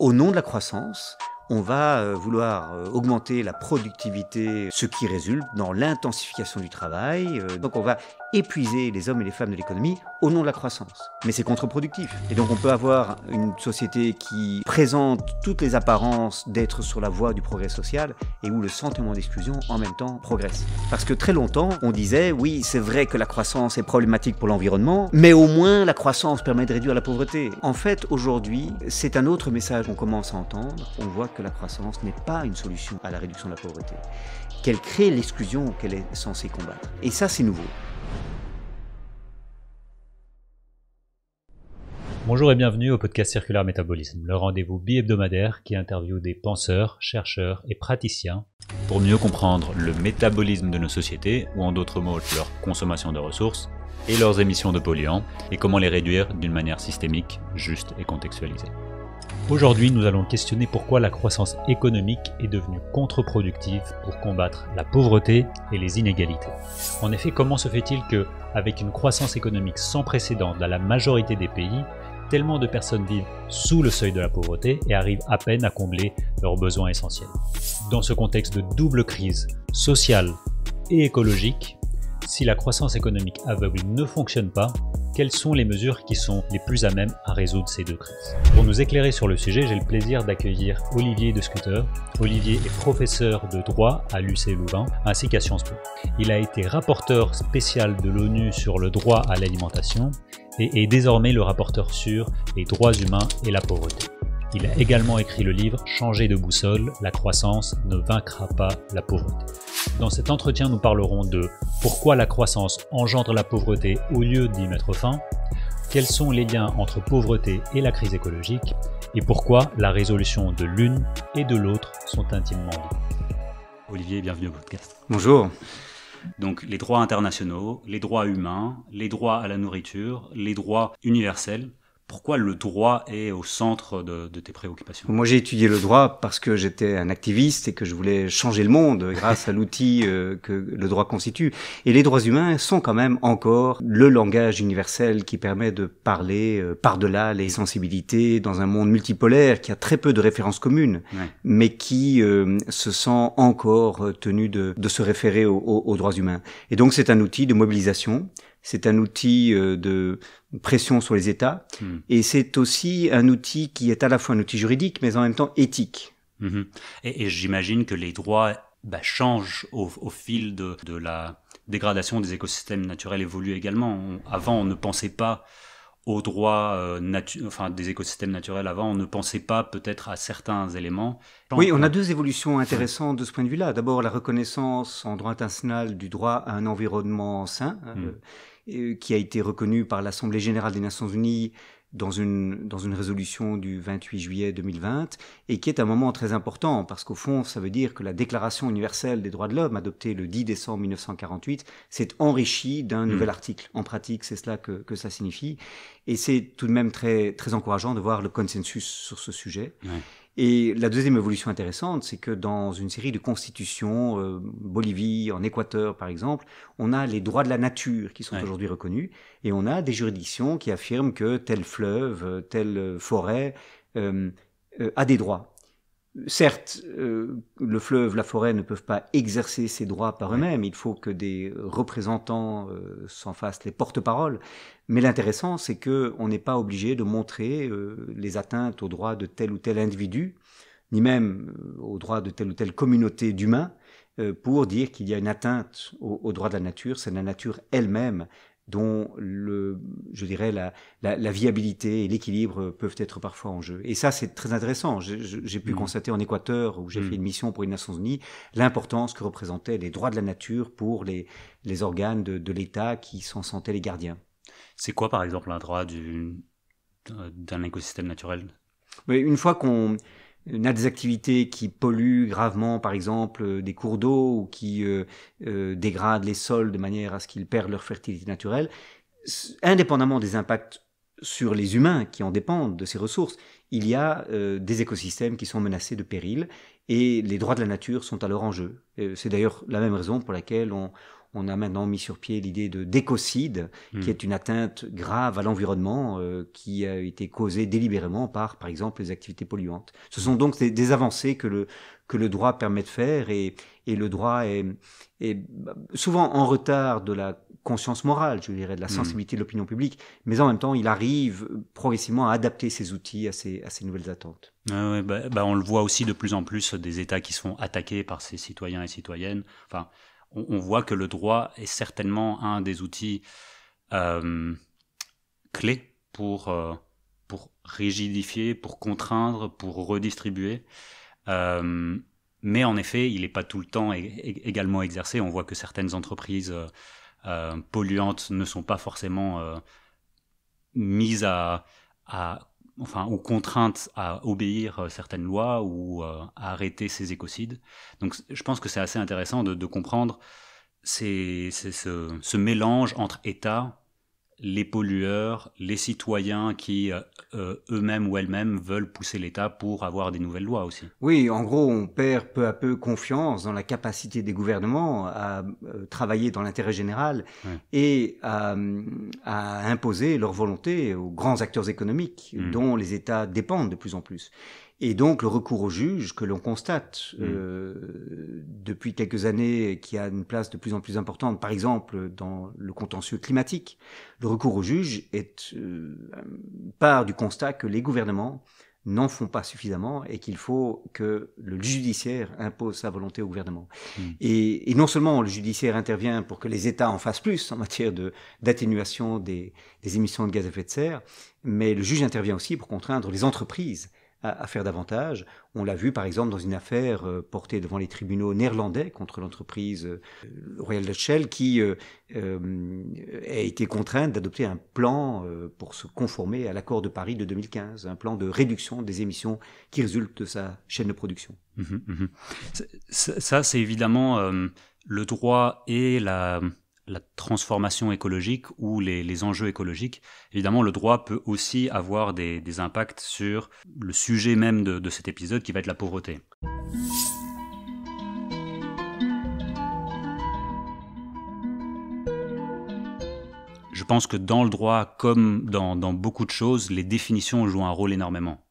Au nom de la croissance, on va euh, vouloir euh, augmenter la productivité, ce qui résulte dans l'intensification du travail. Euh, donc on va épuiser les hommes et les femmes de l'économie au nom de la croissance. Mais c'est contre-productif. Et donc on peut avoir une société qui présente toutes les apparences d'être sur la voie du progrès social et où le sentiment d'exclusion en même temps progresse. Parce que très longtemps, on disait, oui, c'est vrai que la croissance est problématique pour l'environnement, mais au moins la croissance permet de réduire la pauvreté. En fait, aujourd'hui, c'est un autre message qu'on commence à entendre. On voit que la croissance n'est pas une solution à la réduction de la pauvreté qu'elle crée l'exclusion qu'elle est censée combattre. Et ça, c'est nouveau. Bonjour et bienvenue au podcast Circulaire Métabolisme, le rendez-vous bi-hebdomadaire qui interviewe des penseurs, chercheurs et praticiens pour mieux comprendre le métabolisme de nos sociétés, ou en d'autres mots, leur consommation de ressources et leurs émissions de polluants, et comment les réduire d'une manière systémique, juste et contextualisée. Aujourd'hui, nous allons questionner pourquoi la croissance économique est devenue contre-productive pour combattre la pauvreté et les inégalités. En effet, comment se fait-il que, avec une croissance économique sans précédent dans la majorité des pays, tellement de personnes vivent sous le seuil de la pauvreté et arrivent à peine à combler leurs besoins essentiels Dans ce contexte de double crise sociale et écologique, si la croissance économique aveugle ne fonctionne pas, quelles sont les mesures qui sont les plus à même à résoudre ces deux crises. Pour nous éclairer sur le sujet, j'ai le plaisir d'accueillir Olivier de Scutter. Olivier est professeur de droit à l'UC Louvain ainsi qu'à Sciences Po. Il a été rapporteur spécial de l'ONU sur le droit à l'alimentation et est désormais le rapporteur sur les droits humains et la pauvreté. Il a également écrit le livre Changer de boussole, la croissance ne vaincra pas la pauvreté. Dans cet entretien, nous parlerons de pourquoi la croissance engendre la pauvreté au lieu d'y mettre fin, quels sont les liens entre pauvreté et la crise écologique, et pourquoi la résolution de l'une et de l'autre sont intimement liées. Olivier, bienvenue au podcast. Bonjour. Donc les droits internationaux, les droits humains, les droits à la nourriture, les droits universels, pourquoi le droit est au centre de, tes préoccupations Moi, j'ai étudié le droit parce que j'étais un activiste et que je voulais changer le monde grâce à l'outil euh, que le droit constitue. Et les droits humains sont quand même encore le langage universel qui permet de parler euh, par-delà les sensibilités dans un monde multipolaire qui a très peu de références communes, mais qui euh, se sent encore tenu de, se référer aux droits humains. Et donc, c'est un outil de mobilisation c'est un outil euh, de pression sur les États, hmm. et c'est aussi un outil qui est à la fois un outil juridique, mais en même temps éthique. Mhm. Et, j'imagine que les droits bah, changent au, fil de, la dégradation des écosystèmes naturels évoluent également. avant, on ne pensait pas aux droits euh, enfin, des écosystèmes naturels avant, on ne pensait pas peut-être à certains éléments. Oui, on a deux évolutions intéressantes de ce point de vue-là. D'abord, la reconnaissance en droit international du droit à un environnement sain, hmm. euh, euh, qui a été reconnu par l'Assemblée générale des Nations unies dans une, résolution du 28 juillet 2020, et qui est un moment très important, parce qu'au fond, ça veut dire que la Déclaration universelle des droits de l'homme, adoptée le 10 décembre 1948, s'est enrichie d'un hmm. nouvel article. En pratique, c'est cela que, que, ça signifie. Et c'est tout de même très, très encourageant de voir le consensus sur ce sujet. Et la deuxième évolution intéressante, c'est que dans une série de constitutions, euh, Bolivie, en Équateur par exemple, on a les droits de la nature qui sont aujourd'hui reconnus, et on a des juridictions qui affirment que tel fleuve, telle forêt euh, euh, a des droits. Certes, le fleuve, la forêt ne peuvent pas exercer ces droits par eux-mêmes, il faut que des représentants s'en fassent les porte-paroles, mais l'intéressant, c'est que on n'est pas obligé de montrer euh, les atteintes aux droits de tel ou tel individu, ni même euh, aux droits de telle ou telle communauté d'humains, euh, pour dire qu'il y a une atteinte aux, droits de la nature. C'est la nature elle-même dont le, je dirais la, la, viabilité et l'équilibre peuvent être parfois en jeu. Et ça, c'est très intéressant. J'ai pu mmh. constater en Équateur, où j'ai fait mmh. une mission pour les Nations Unies, l'importance que représentaient les droits de la nature pour les, les organes de, de l'État qui s'en sentaient les gardiens. C'est quoi, par exemple, un droit d'un écosystème naturel mais Une fois qu'on a des activités qui polluent gravement, par exemple, euh, des cours d'eau ou qui euh, euh, dégradent les sols de manière à ce qu'ils perdent leur fertilité naturelle, indépendamment des impacts sur les humains qui en dépendent de ces ressources, il y a des écosystèmes qui sont menacés de péril et les droits de la nature sont alors en jeu. C'est d'ailleurs la même raison pour laquelle on, on a maintenant mis sur pied l'idée de d'écocide, qui hmm. est une atteinte grave à l'environnement euh, qui a été causée délibérément par, par exemple, les activités polluantes. Ce sont donc des, avancées que le, que le droit permet de faire et, et le droit est, souvent en retard de la conscience morale, je dirais, de la hmm. sensibilité de l'opinion publique, mais en même temps, il arrive progressivement à adapter ses outils à ces, nouvelles attentes. Ah bah, bah, on le voit aussi de plus en plus des États qui sont attaqués par ces citoyens et citoyennes. Enfin, on, voit que le droit est certainement un des outils euh, clés pour, euh, pour rigidifier, pour contraindre, pour redistribuer. Euh, mais en effet, il n'est pas tout le temps également exercé. On voit que certaines entreprises polluantes ne sont pas forcément mises à enfin, ou contrainte à obéir euh, certaines lois ou euh, à arrêter ces écocides. Donc je pense que c'est assez intéressant de, comprendre ce, ce, mélange entre états, les pollueurs, les citoyens qui euh, euh, eux-mêmes ou elles-mêmes veulent pousser l'État pour avoir des nouvelles lois aussi. Oui, en gros, on perd peu à peu confiance dans la capacité des gouvernements à euh, travailler dans l'intérêt général et à, imposer leur volonté aux grands acteurs économiques hmm. dont les États dépendent de plus en plus. Et donc le recours au juge que l'on constate mm. euh, depuis quelques années, qui a une place de plus en plus importante, par exemple dans le contentieux climatique, le recours au juge est euh, part du constat que les gouvernements n'en font pas suffisamment et qu'il faut que le judiciaire impose sa volonté au gouvernement. Mm. Et, non seulement le judiciaire intervient pour que les États en fassent plus en matière d'atténuation des, des, émissions de gaz à effet de serre, mais le juge intervient aussi pour contraindre les entreprises à, faire davantage. On l'a vu par exemple dans une affaire euh, portée devant les tribunaux néerlandais contre l'entreprise euh, Royal Dutch Shell qui euh, a été contrainte d'adopter un plan pour se conformer à l'accord de Paris de 2015, un plan de réduction des émissions qui résulte de sa chaîne de production. Mmh mmh ça, c'est évidemment le droit et la la transformation écologique ou les, enjeux écologiques. Évidemment, le droit peut aussi avoir des, impacts sur le sujet même de, cet épisode qui va être la pauvreté. Je pense que dans le droit, comme dans, beaucoup de choses, les définitions jouent un rôle énormément.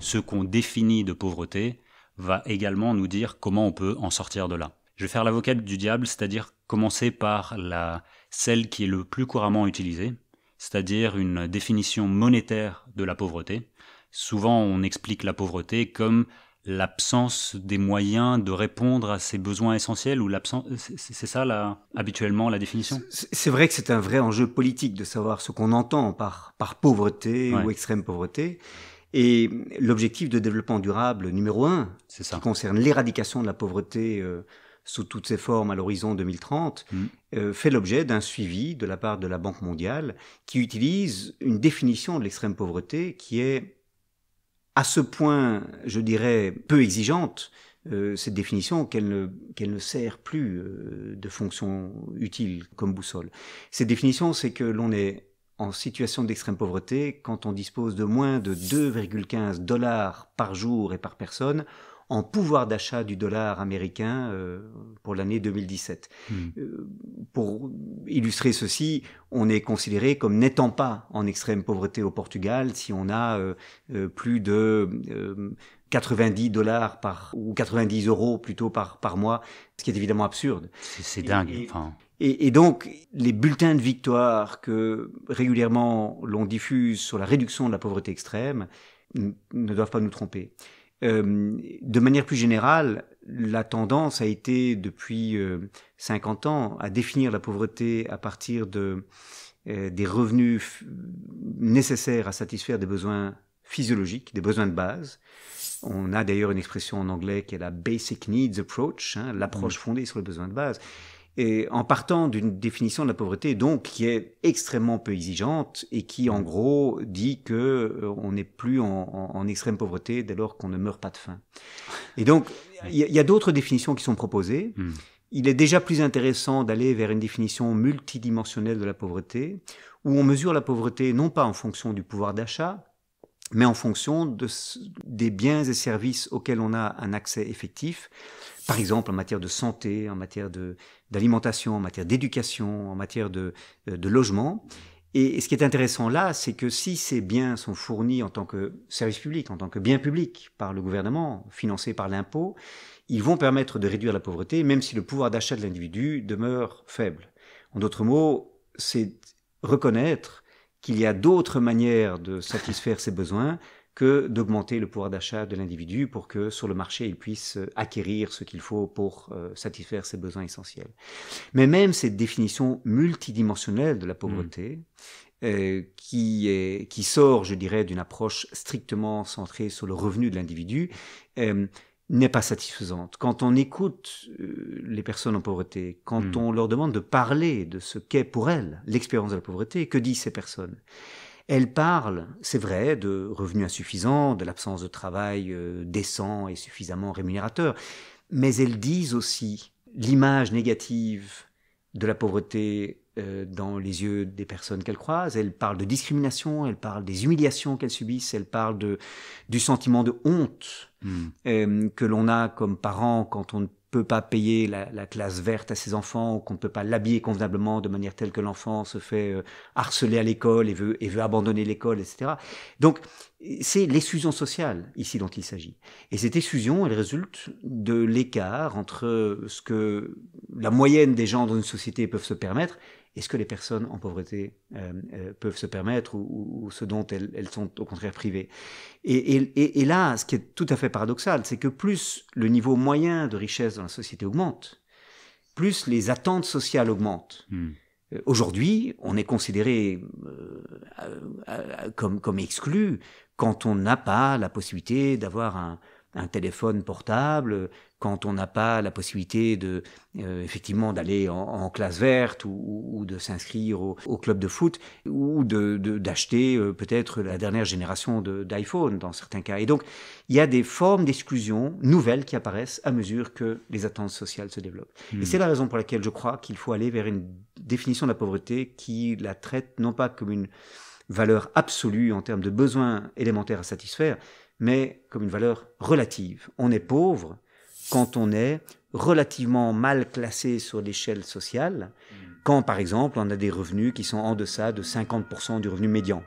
Ce qu'on définit de pauvreté va également nous dire comment on peut en sortir de là. Je vais faire l'avocat du diable, c'est-à-dire commencer par la, celle qui est le plus couramment utilisée, c'est-à-dire une définition monétaire de la pauvreté. Souvent, on explique la pauvreté comme l'absence des moyens de répondre à ses besoins essentiels ou l'absence c'est ça habituellement la définition c'est vrai que c'est un vrai enjeu politique de savoir ce qu'on entend par par pauvreté ou extrême pauvreté et l'objectif de développement durable numéro un ça. qui concerne l'éradication de la pauvreté euh, sous toutes ses formes à l'horizon 2030, mmh. euh, fait l'objet d'un suivi de la part de la Banque mondiale qui utilise une définition de l'extrême pauvreté qui est à ce point, je dirais, peu exigeante, euh, cette définition qu'elle ne, qu'elle ne sert plus euh, de fonction utile comme boussole. Cette définition, c'est que l'on est en situation d'extrême pauvreté quand on dispose de moins de 2,15 dollars par jour et par personne en pouvoir d'achat du dollar américain euh, pour l'année 2017. Hmm. Euh, pour illustrer ceci, on est considéré comme n'étant pas en extrême pauvreté au Portugal si on a euh, plus de 90 dollars par ou 90 euros plutôt par par mois, ce qui est évidemment absurde. C'est dingue. et, donc les bulletins de victoire que régulièrement l'on diffuse sur la réduction de la pauvreté extrême ne doivent pas nous tromper. Euh, de manière plus générale, la tendance a été depuis 50 euh, ans à définir la pauvreté à partir de, euh, des revenus nécessaires à satisfaire des besoins physiologiques, des besoins de base. On a d'ailleurs une expression en anglais qui est la basic needs approach, hein, l'approche mmh. fondée sur les besoins de base et en partant d'une définition de la pauvreté donc qui est extrêmement peu exigeante et qui en gros dit qu'on euh, n'est plus en, extrême pauvreté dès lors qu'on ne meurt pas de faim. Et donc il y a, d'autres définitions qui sont proposées. Hmm. Il est déjà plus intéressant d'aller vers une définition multidimensionnelle de la pauvreté, où on mesure la pauvreté non pas en fonction du pouvoir d'achat, mais en fonction des biens et services auxquels on a un accès effectif, par exemple en matière de santé, en matière d'alimentation, en matière d'éducation, en matière de, euh, logement. Et, ce qui est intéressant là, c'est que si ces biens sont fournis en tant que service public, en tant que bien public par le gouvernement, financés par l'impôt, ils vont permettre de réduire la pauvreté, même si le pouvoir d'achat de l'individu demeure faible. En d'autres mots, c'est reconnaître qu'il y a d'autres manières de satisfaire ses besoins que d'augmenter le pouvoir d'achat de l'individu pour que sur le marché il puisse euh, acquérir ce qu'il faut pour euh, satisfaire ses besoins essentiels. Mais même cette définition multidimensionnelle de la pauvreté, hmm. euh, qui, sort, je dirais, d'une approche strictement centrée sur le revenu de l'individu, n'est pas satisfaisante. Quand on écoute les personnes en pauvreté, quand hmm. on leur demande de parler de ce qu'est pour elles l'expérience de la pauvreté, que disent ces personnes elles parle, c'est vrai, de revenus insuffisants, de l'absence de travail euh, décent et suffisamment rémunérateur, mais elles disent aussi l'image négative de la pauvreté euh, dans les yeux des personnes qu'elles croisent. Elle parle de discrimination, elle parle des humiliations qu'elles subissent, elle parle de, du sentiment de honte hmm. euh, que l'on a comme parent quand on ne peut pas payer la, classe verte à ses enfants ou qu'on ne peut pas l'habiller convenablement de manière telle que l'enfant se fait euh, harceler à l'école et veut, et veut abandonner l'école, etc. Donc c'est l'exclusion sociale ici dont il s'agit. Et cette exclusion, elle résulte de l'écart entre ce que la moyenne des gens dans une société peuvent se permettre est-ce que les personnes en pauvreté euh, euh, peuvent se permettre ou, ce dont elles, sont au contraire privées et, là, ce qui est tout à fait paradoxal, c'est que plus le niveau moyen de richesse dans la société augmente, plus les attentes sociales augmentent. Hmm. Euh, aujourd'hui, on est considéré comme, comme exclu quand on n'a pas la possibilité d'avoir un, un téléphone portable, quand on n'a pas la possibilité de euh, effectivement d'aller en, classe verte ou, de s'inscrire au, club de foot ou d'acheter euh, peut-être la dernière génération d'iPhone dans certains cas. Et donc il y a des formes d'exclusion nouvelles qui apparaissent à mesure que les attentes sociales se développent. Et hmm. c'est la raison pour laquelle je crois qu'il faut aller vers une définition de la pauvreté qui la traite non pas comme une valeur absolue en termes de besoins élémentaires à satisfaire, mais comme une valeur relative. On est pauvre quand on est relativement mal classé sur l'échelle sociale, hmm. quand par exemple on a des revenus qui sont en deçà de 50% du revenu médian.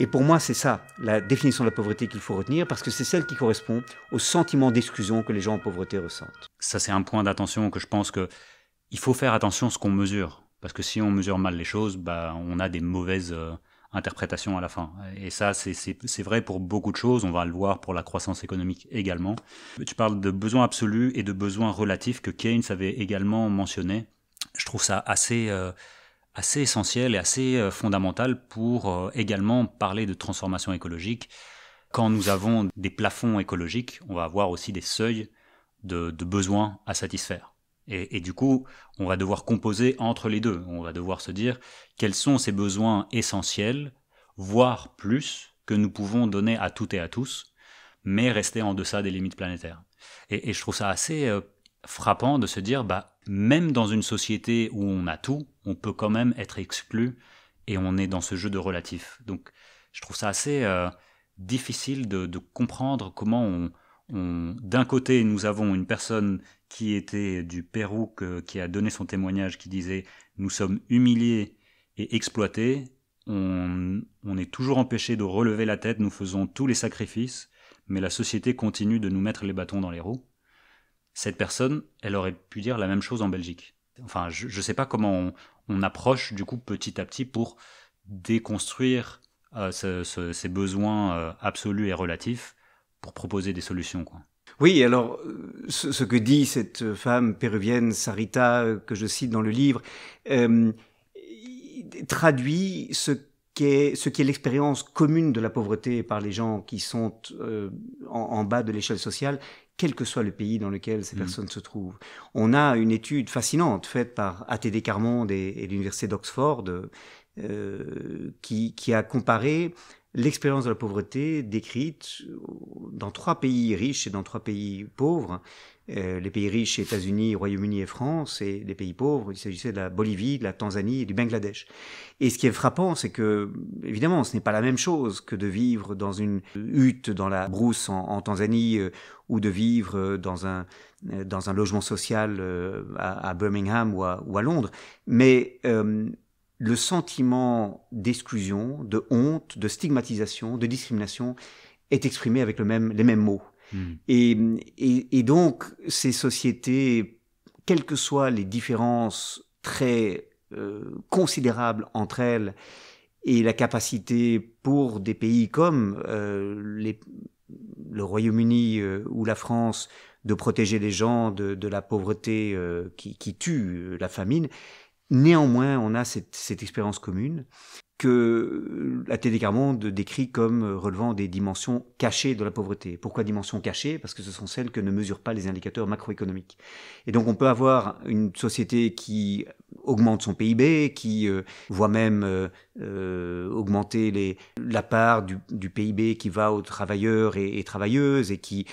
Et pour moi, c'est ça, la définition de la pauvreté qu'il faut retenir, parce que c'est celle qui correspond au sentiment d'exclusion que les gens en pauvreté ressentent. Ça, c'est un point d'attention que je pense qu'il faut faire attention à ce qu'on mesure. Parce que si on mesure mal les choses, bah, on a des mauvaises, euh, interprétation à la fin. Et ça, c'est vrai pour beaucoup de choses. On va le voir pour la croissance économique également. Tu parles de besoins absolus et de besoins relatifs que Keynes avait également mentionné. Je trouve ça assez, euh, assez essentiel et assez euh, fondamental pour euh, également parler de transformation écologique. Quand nous avons des plafonds écologiques, on va avoir aussi des seuils de besoins à satisfaire. Et, du coup, on va devoir composer entre les deux. On va devoir se dire quels sont ces besoins essentiels, voire plus, que nous pouvons donner à toutes et à tous, mais rester en deçà des limites planétaires. Et, je trouve ça assez euh, frappant de se dire, bah, même dans une société où on a tout, on peut quand même être exclu et on est dans ce jeu de relatif. Donc, je trouve ça assez euh, difficile de, comprendre comment on d'un côté, nous avons une personne qui était du Pérou, qui a donné son témoignage, qui disait Nous sommes humiliés et exploités, on, est toujours empêché de relever la tête, nous faisons tous les sacrifices, mais la société continue de nous mettre les bâtons dans les roues. Cette personne, elle aurait pu dire la même chose en Belgique. Enfin, je ne sais pas comment on, approche du coup petit à petit pour déconstruire euh, ces besoins euh, absolus et relatifs pour proposer des solutions. Quoi. Oui, alors euh, ce, que dit cette femme péruvienne, Sarita, euh, que je cite dans le livre, euh, traduit ce qu'est l'expérience commune de la pauvreté par les gens qui sont en, bas de l'échelle sociale, quel que soit le pays dans lequel ces mmh. personnes se trouvent. On a une étude fascinante faite par ATD Carmonde et, l'Université d'Oxford qui, a comparé l'expérience de la pauvreté décrite dans trois pays riches et dans trois pays pauvres. Euh, les pays riches, États-Unis, Royaume-Uni et France, et les pays pauvres, il s'agissait de la Bolivie, de la Tanzanie et du Bangladesh. Et ce qui est frappant, c'est que, évidemment, ce n'est pas la même chose que de vivre dans une hutte dans la brousse en, Tanzanie euh, ou de vivre euh, dans un, dans un logement social à, Birmingham ou à, ou à Londres. Mais le sentiment d'exclusion, de honte, de stigmatisation, de discrimination est exprimé avec le même, les mêmes mots. Hmm. Et, donc, ces sociétés, quelles que soient les différences très euh, considérables entre elles, et la capacité pour des pays comme euh, le Royaume-Uni euh, ou la France de protéger les gens de, la pauvreté qui, tue la famine, Néanmoins, on a cette, expérience commune que euh, la TD décrit comme euh, relevant des dimensions cachées de la pauvreté. Pourquoi dimensions cachées Parce que ce sont celles que ne mesurent pas les indicateurs macroéconomiques. Et donc on peut avoir une société qui euh, augmente son PIB, qui voit même augmenter les, la part du, PIB qui va aux travailleurs et, et travailleuses et qui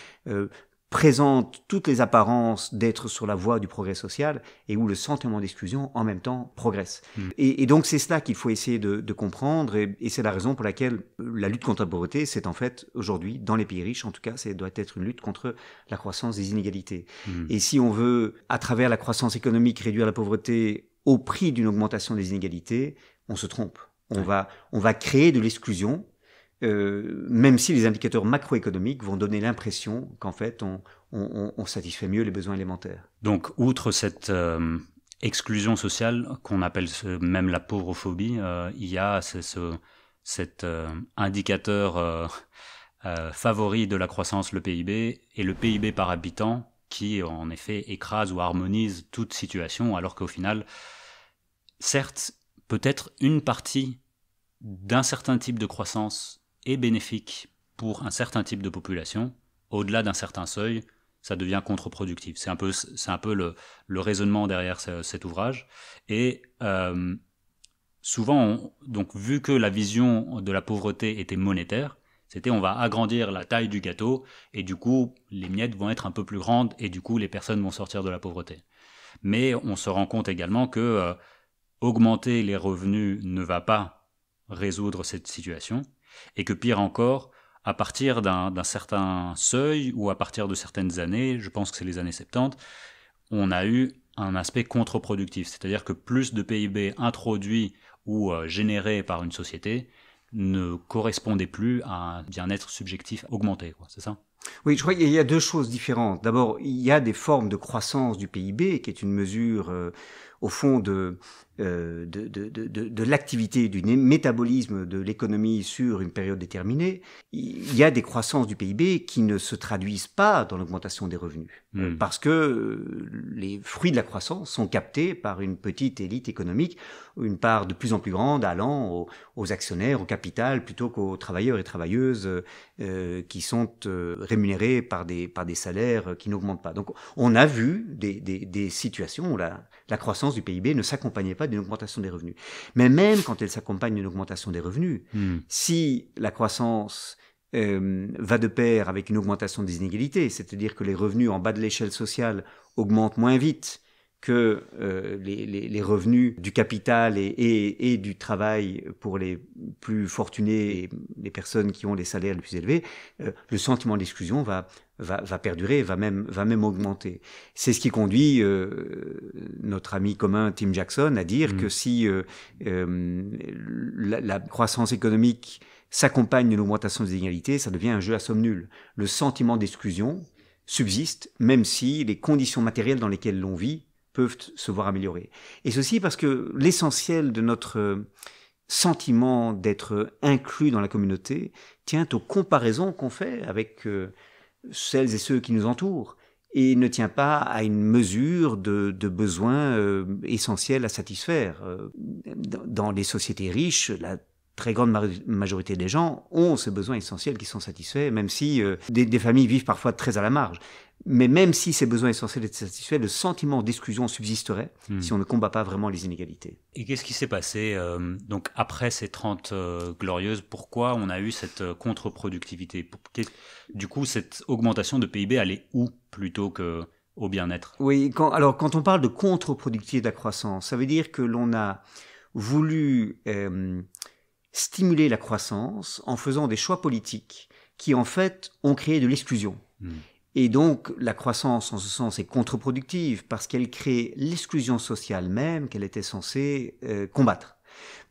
présente toutes les apparences d'être sur la voie du progrès social et où le sentiment d'exclusion en même temps progresse. Hmm. Et, donc c'est cela qu'il faut essayer de, comprendre et, c'est la raison pour laquelle euh, la lutte contre la pauvreté, c'est en fait aujourd'hui, dans les pays riches en tout cas, ça doit être une lutte contre la croissance des inégalités. Hmm. Et si on veut, à travers la croissance économique, réduire la pauvreté au prix d'une augmentation des inégalités, on se trompe. On, va, on va créer de l'exclusion euh, même si les indicateurs macroéconomiques vont donner l'impression qu'en fait, on, satisfait mieux les besoins élémentaires. Donc, outre cette euh, exclusion sociale, qu'on appelle même la pauvrophobie, euh, il y a ce, cet indicateur favori de la croissance, le PIB, et le PIB par habitant, qui en effet écrase ou harmonise toute situation, alors qu'au final, certes, peut-être une partie d'un certain type de croissance est bénéfique pour un certain type de population, au-delà d'un certain seuil, ça devient contre-productif. C'est un peu, le, raisonnement derrière cet ouvrage. Et euh, souvent, donc vu que la vision de la pauvreté était monétaire, c'était on va agrandir la taille du gâteau et du coup les miettes vont être un peu plus grandes et du coup les personnes vont sortir de la pauvreté. Mais on se rend compte également que euh, augmenter les revenus ne va pas résoudre cette situation. Et que pire encore, à partir d'un certain seuil ou à partir de certaines années, je pense que c'est les années 70, on a eu un aspect contre-productif, c'est-à-dire que plus de PIB introduit ou euh, généré par une société ne correspondait plus à un bien-être subjectif augmenté, c'est ça oui, je crois qu'il y a deux choses différentes. D'abord, il y a des formes de croissance du PIB, qui est une mesure, euh, au fond, de, euh, de, de, de, de l'activité, du métabolisme de l'économie sur une période déterminée, il y a des croissances du PIB qui ne se traduisent pas dans l'augmentation des revenus. Euh, hmm. Parce que euh, les fruits de la croissance sont captés par une petite élite économique, une part de plus en plus grande allant aux, actionnaires, au capital, plutôt qu'aux travailleurs et travailleuses qui sont rémunérés par des, par des salaires qui n'augmentent pas. Donc on a vu des, des, des situations où la, la croissance du PIB ne s'accompagnait pas d'une augmentation des revenus. Mais même quand elle s'accompagne d'une augmentation des revenus, hmm. si la croissance euh, va de pair avec une augmentation des inégalités, c'est-à-dire que les revenus en bas de l'échelle sociale augmentent moins vite que euh, les, revenus du capital et, du travail pour les plus fortunés et les personnes qui ont les salaires les plus élevés, euh, le sentiment d'exclusion va, va, perdurer, va même, va même augmenter. C'est ce qui conduit euh, notre ami commun Tim Jackson à dire mm. que si euh, euh, la, croissance économique s'accompagne d'une augmentation des inégalités, ça devient un jeu à somme nulle. Le sentiment d'exclusion subsiste, même si les conditions matérielles dans lesquelles l'on vit peuvent se voir améliorer. Et ceci parce que l'essentiel de notre sentiment d'être inclus dans la communauté tient aux comparaisons qu'on fait avec celles et ceux qui nous entourent et ne tient pas à une mesure de, besoins euh, essentiels à satisfaire. Euh, dans les sociétés riches, la très grande majorité des gens ont ces besoins essentiels qui sont satisfaits, même si euh, des, familles vivent parfois très à la marge. Mais même si ces besoins essentiels étaient satisfaits, le sentiment d'exclusion subsisterait hmm. si on ne combat pas vraiment les inégalités. Et qu'est-ce qui s'est passé euh, donc après ces 30 euh, glorieuses Pourquoi on a eu cette contre-productivité Du coup, cette augmentation de PIB, allait où plutôt que au bien-être Oui, alors quand on parle de contre-productivité de la croissance, ça veut dire que l'on a voulu stimuler la croissance en faisant des choix politiques qui, en fait, ont créé de l'exclusion. Hmm. Et donc, la croissance, en ce sens, est contre-productive parce qu'elle crée l'exclusion sociale même qu'elle était censée euh, combattre.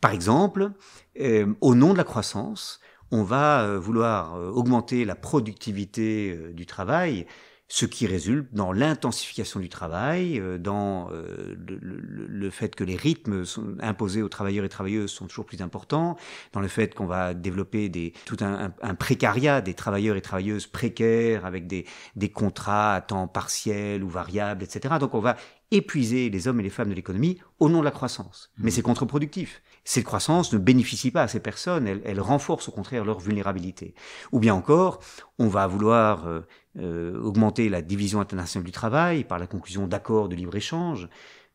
Par exemple, euh, au nom de la croissance, on va euh, vouloir augmenter la productivité du travail ce qui résulte dans l'intensification du travail, euh, dans euh, le, fait que les rythmes imposés aux travailleurs et travailleuses sont toujours plus importants, dans le fait qu'on va développer des, tout un, un, précariat des travailleurs et travailleuses précaires avec des, contrats à temps partiel ou variable, etc. Donc on va épuiser les hommes et les femmes de l'économie au nom de la croissance. Mmh. Mais c'est contre-productif. Cette croissance ne bénéficie pas à ces personnes, elle, elle, renforce au contraire leur vulnérabilité. Ou bien encore, on va vouloir euh, euh, augmenter la division internationale du travail par la conclusion d'accords de libre-échange,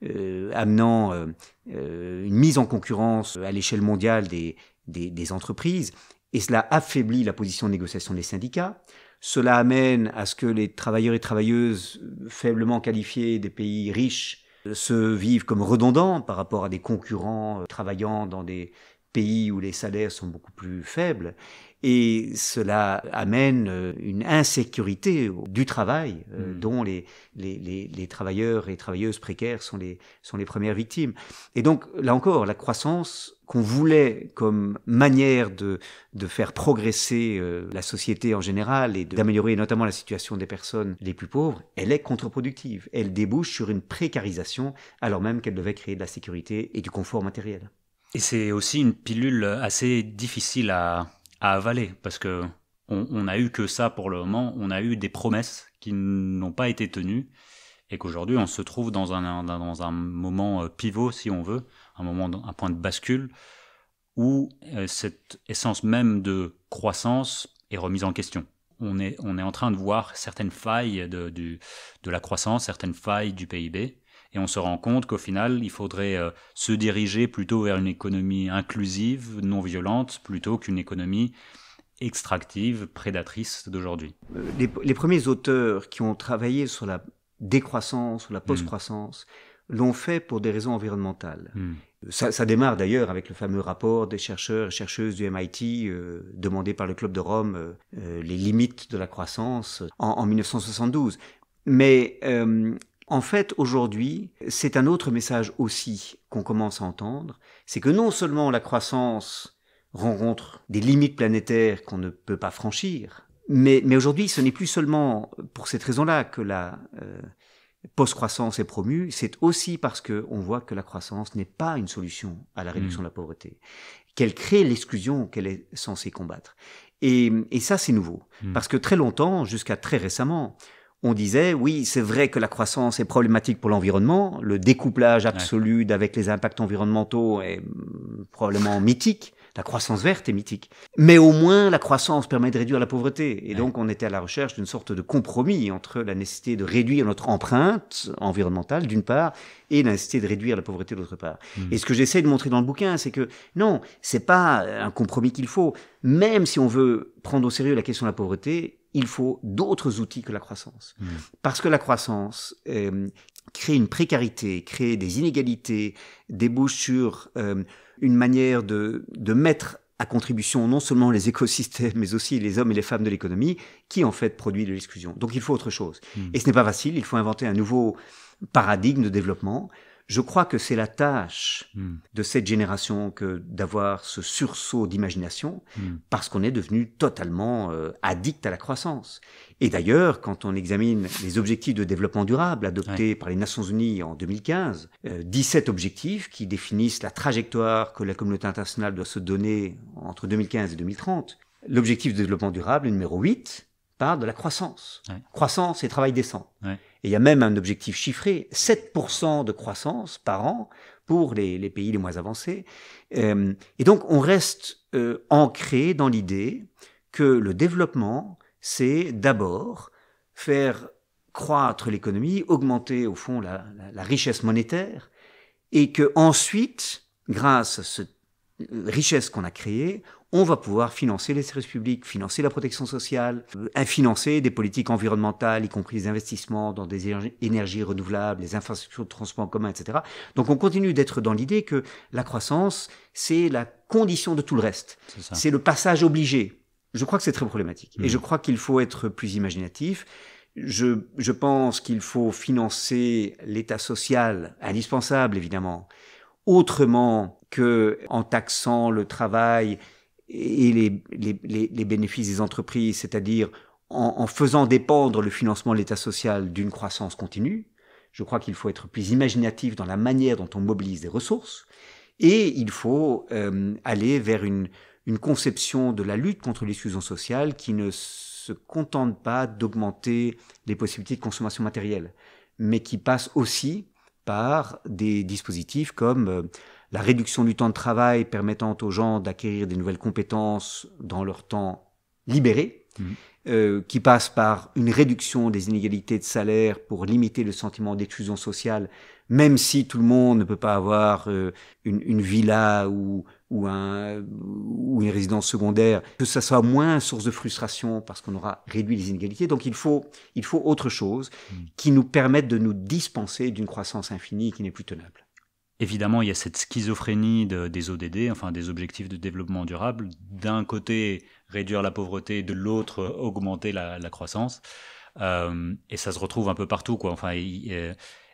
euh, amenant euh, une mise en concurrence à l'échelle mondiale des, des, entreprises, et cela affaiblit la position de négociation des syndicats. Cela amène à ce que les travailleurs et travailleuses faiblement qualifiés des pays riches se vivent comme redondants par rapport à des concurrents travaillant dans des pays où les salaires sont beaucoup plus faibles. Et cela amène euh, une insécurité du travail euh, mm. dont les, les, les, les, travailleurs et travailleuses précaires sont les, sont les premières victimes. Et donc, là encore, la croissance qu'on voulait comme manière de, de faire progresser euh, la société en général et d'améliorer notamment la situation des personnes les plus pauvres, elle est contre-productive. Elle débouche sur une précarisation alors même qu'elle devait créer de la sécurité et du confort matériel. Et c'est aussi une pilule assez difficile à, à avaler, parce que on a eu que ça pour le moment, on a eu des promesses qui n'ont pas été tenues, et qu'aujourd'hui on se trouve dans un, dans un moment euh, pivot, si on veut, un, moment, un point de bascule, où euh, cette essence même de croissance est remise en question. On est, on est en train de voir certaines failles de, du, de la croissance, certaines failles du PIB, et on se rend compte qu'au final, il faudrait euh, se diriger plutôt vers une économie inclusive, non violente, plutôt qu'une économie extractive, prédatrice d'aujourd'hui. Euh, les, premiers auteurs qui ont travaillé sur la décroissance ou la hmm. post-croissance l'ont fait pour des raisons environnementales. Hmm. Ça, démarre d'ailleurs avec le fameux rapport des chercheurs et chercheuses du MIT euh, demandé par le Club de Rome les limites de la croissance en, 1972. Mais en fait, aujourd'hui, c'est un autre message aussi qu'on commence à entendre, c'est que non seulement la croissance rencontre des limites planétaires qu'on ne peut pas franchir, mais, aujourd'hui, ce n'est plus seulement pour cette raison-là que la euh, post-croissance est promue, c'est aussi parce qu'on voit que la croissance n'est pas une solution à la réduction mmh. de la pauvreté, qu'elle crée l'exclusion qu'elle est censée combattre. Et, ça, c'est nouveau, mmh. parce que très longtemps, jusqu'à très récemment, on disait, oui, c'est vrai que la croissance est problématique pour l'environnement, le découplage absolu avec les impacts environnementaux est mm, probablement mythique, la croissance verte est mythique. Mais au moins, la croissance permet de réduire la pauvreté. Et donc, on était à la recherche d'une sorte de compromis entre la nécessité de réduire notre empreinte environnementale, d'une part, et la nécessité de réduire la pauvreté, d'autre part. Hmm. Et ce que j'essaie de montrer dans le bouquin, c'est que non, c'est pas un compromis qu'il faut. Même si on veut prendre au sérieux la question de la pauvreté, il faut d'autres outils que la croissance. Mmh. Parce que la croissance euh, crée une précarité, crée des inégalités, débouche sur euh, une manière de, mettre à contribution non seulement les écosystèmes, mais aussi les hommes et les femmes de l'économie, qui en fait produit de l'exclusion. Donc il faut autre chose. Mmh. Et ce n'est pas facile, il faut inventer un nouveau paradigme de développement. Je crois que c'est la tâche hmm. de cette génération que d'avoir ce sursaut d'imagination hmm. parce qu'on est devenu totalement euh, addict à la croissance. Et d'ailleurs, quand on examine les objectifs de développement durable adoptés par les Nations Unies en 2015, 17 euh, objectifs qui définissent la trajectoire que la communauté internationale doit se donner entre 2015 et 2030. L'objectif de développement durable numéro 8 parle de la croissance. Croissance et travail décent. Et il y a même un objectif chiffré, 7% de croissance par an pour les, pays les moins avancés. Euh, et donc on reste euh, ancré dans l'idée que le développement, c'est d'abord faire croître l'économie, augmenter au fond la, richesse monétaire, et que ensuite, grâce à cette euh, richesse qu'on a créée, on va pouvoir financer les services publics, financer la protection sociale, euh, financer des politiques environnementales, y compris les investissements dans des énergies renouvelables, les infrastructures de transport en commun, etc. Donc on continue d'être dans l'idée que la croissance, c'est la condition de tout le reste. C'est le passage obligé. Je crois que c'est très problématique. Et mm. je crois qu'il faut être plus imaginatif. Je, je pense qu'il faut financer l'État social, indispensable évidemment, autrement que en taxant le travail et les, bénéfices des entreprises, c'est-à-dire en, faisant dépendre le financement de l'État social d'une croissance continue. Je crois qu'il faut être plus imaginatif dans la manière dont on mobilise des ressources et il faut euh, aller vers une, une conception de la lutte contre l'exclusion sociale qui ne se contente pas d'augmenter les possibilités de consommation matérielle, mais qui passe aussi par des dispositifs comme euh, la réduction du temps de travail permettant aux gens d'acquérir des nouvelles compétences dans leur temps libéré, mhm. euh, qui passe par une réduction des inégalités de salaire pour limiter le sentiment d'exclusion sociale, même si tout le monde ne peut pas avoir euh, une, villa ou, un, une résidence secondaire, que ça soit moins source de frustration parce qu'on aura réduit les inégalités. Donc il faut, il faut autre chose mhm. qui nous permette de nous dispenser d'une croissance infinie qui n'est plus tenable évidemment, il y a cette schizophrénie des ODD, enfin des objectifs de développement durable. D'un côté, réduire la pauvreté, de l'autre, augmenter la, croissance. Euh, et ça se retrouve un peu partout, quoi. Enfin, euh,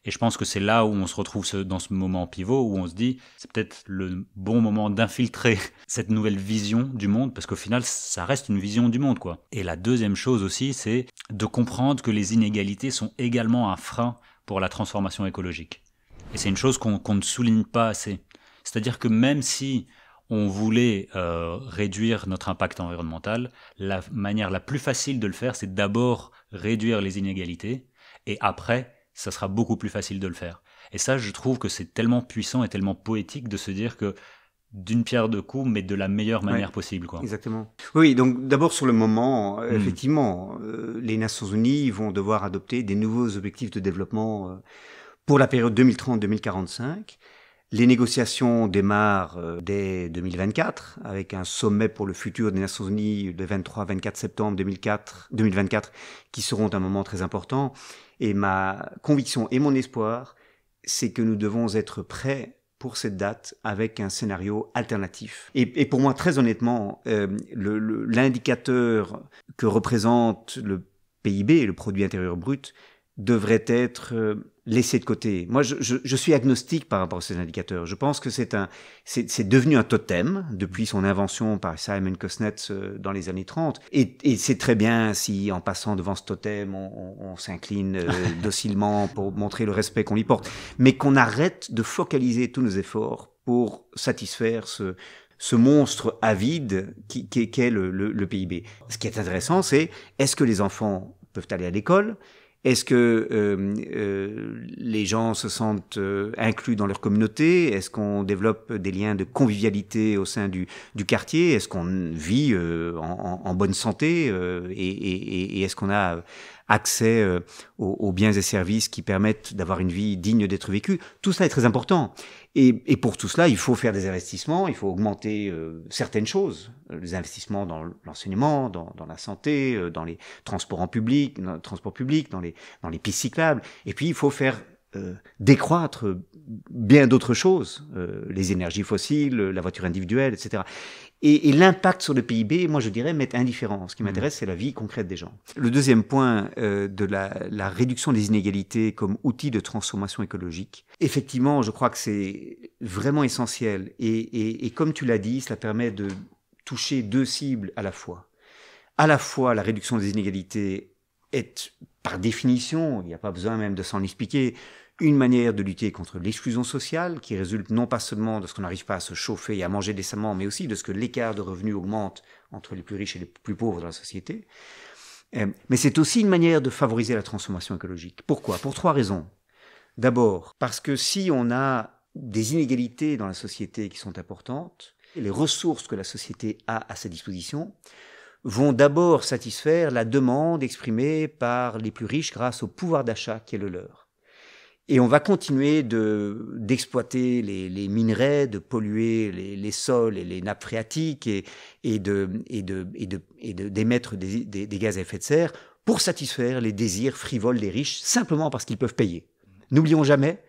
et, je pense que c'est là où on se retrouve dans ce moment pivot où on se dit c'est peut-être le bon moment d'infiltrer cette nouvelle vision du monde parce qu'au final ça reste une vision du monde quoi. Et la deuxième chose aussi c'est de comprendre que les inégalités sont également un frein pour la transformation écologique. Et c'est une chose qu'on ne souligne pas assez. C'est-à-dire que même si on voulait euh, réduire notre impact environnemental, la manière la plus facile de le faire, c'est d'abord réduire les inégalités, et après, ça sera beaucoup plus facile de le faire. Et ça, je trouve que c'est tellement puissant et tellement poétique de se dire que d'une pierre deux coups, mais de la meilleure manière possible. Quoi. Exactement. Oui, donc d'abord sur le moment, euh, hmm. effectivement, euh, les Nations Unies vont devoir adopter des nouveaux objectifs de développement. Pour la période 2030-2045, les négociations démarrent euh, dès 2024 avec un sommet pour le futur des Nations Unies le 23-24 septembre 2024 qui seront un moment très important. Et ma conviction et mon espoir, c'est que nous devons être prêts pour cette date avec un scénario alternatif. Et, pour moi, très honnêtement, euh, l'indicateur que représente le PIB, le produit intérieur brut, devrait être... Euh, Laisser de côté. Moi, je, suis agnostique par rapport à ces indicateurs. Je pense que c'est un, c'est devenu un totem depuis son invention par Simon cosnets euh, dans les années 30. Et, c'est très bien si, en passant devant ce totem, on, s'incline euh, docilement pour montrer le respect qu'on lui porte, mais qu'on arrête de focaliser tous nos efforts pour satisfaire ce, monstre avide qui, est le PIB. Ce qui est intéressant, c'est est-ce que les enfants peuvent aller à l'école est-ce que euh, euh, les gens se sentent euh, inclus dans leur communauté Est-ce qu'on développe des liens de convivialité au sein du, quartier Est-ce qu'on vit en, bonne santé Et, est-ce qu'on a accès aux, aux, biens et services qui permettent d'avoir une vie digne d'être vécue Tout ça est très important. Et, pour tout cela, il faut faire des investissements, il faut augmenter euh, certaines choses, euh, les investissements dans l'enseignement, dans, la santé, euh, dans les transports en public, dans transport public, dans les, dans pistes cyclables. Et puis, il faut faire décroître bien d'autres choses, les énergies fossiles, la voiture individuelle, etc. Et, l'impact sur le PIB, moi je dirais, m'est indifférent. Ce qui mmh. m'intéresse, c'est la vie concrète des gens. Le deuxième point euh, de la, réduction des inégalités comme outil de transformation écologique, effectivement, je crois que c'est vraiment essentiel. et comme tu l'as dit, cela permet de toucher deux cibles à la fois. À la fois, la réduction des inégalités est, par définition, il n'y a pas besoin même de s'en expliquer, une manière de lutter contre l'exclusion sociale, qui résulte non pas seulement de ce qu'on n'arrive pas à se chauffer et à manger décemment, mais aussi de ce que l'écart de revenus augmente entre les plus riches et les plus pauvres dans la société. Euh, mais c'est aussi une manière de favoriser la transformation écologique. Pourquoi Pour trois raisons. D'abord, parce que si on a des inégalités dans la société qui sont importantes, les ressources que la société a à sa disposition vont d'abord satisfaire la demande exprimée par les plus riches grâce au pouvoir d'achat qui est le leur. Et on va continuer de d'exploiter les, minerais, de polluer les, sols et les nappes phréatiques et, et de et de et de et d'émettre des, des, des, gaz à effet de serre pour satisfaire les désirs frivoles des riches simplement parce qu'ils peuvent payer. N'oublions jamais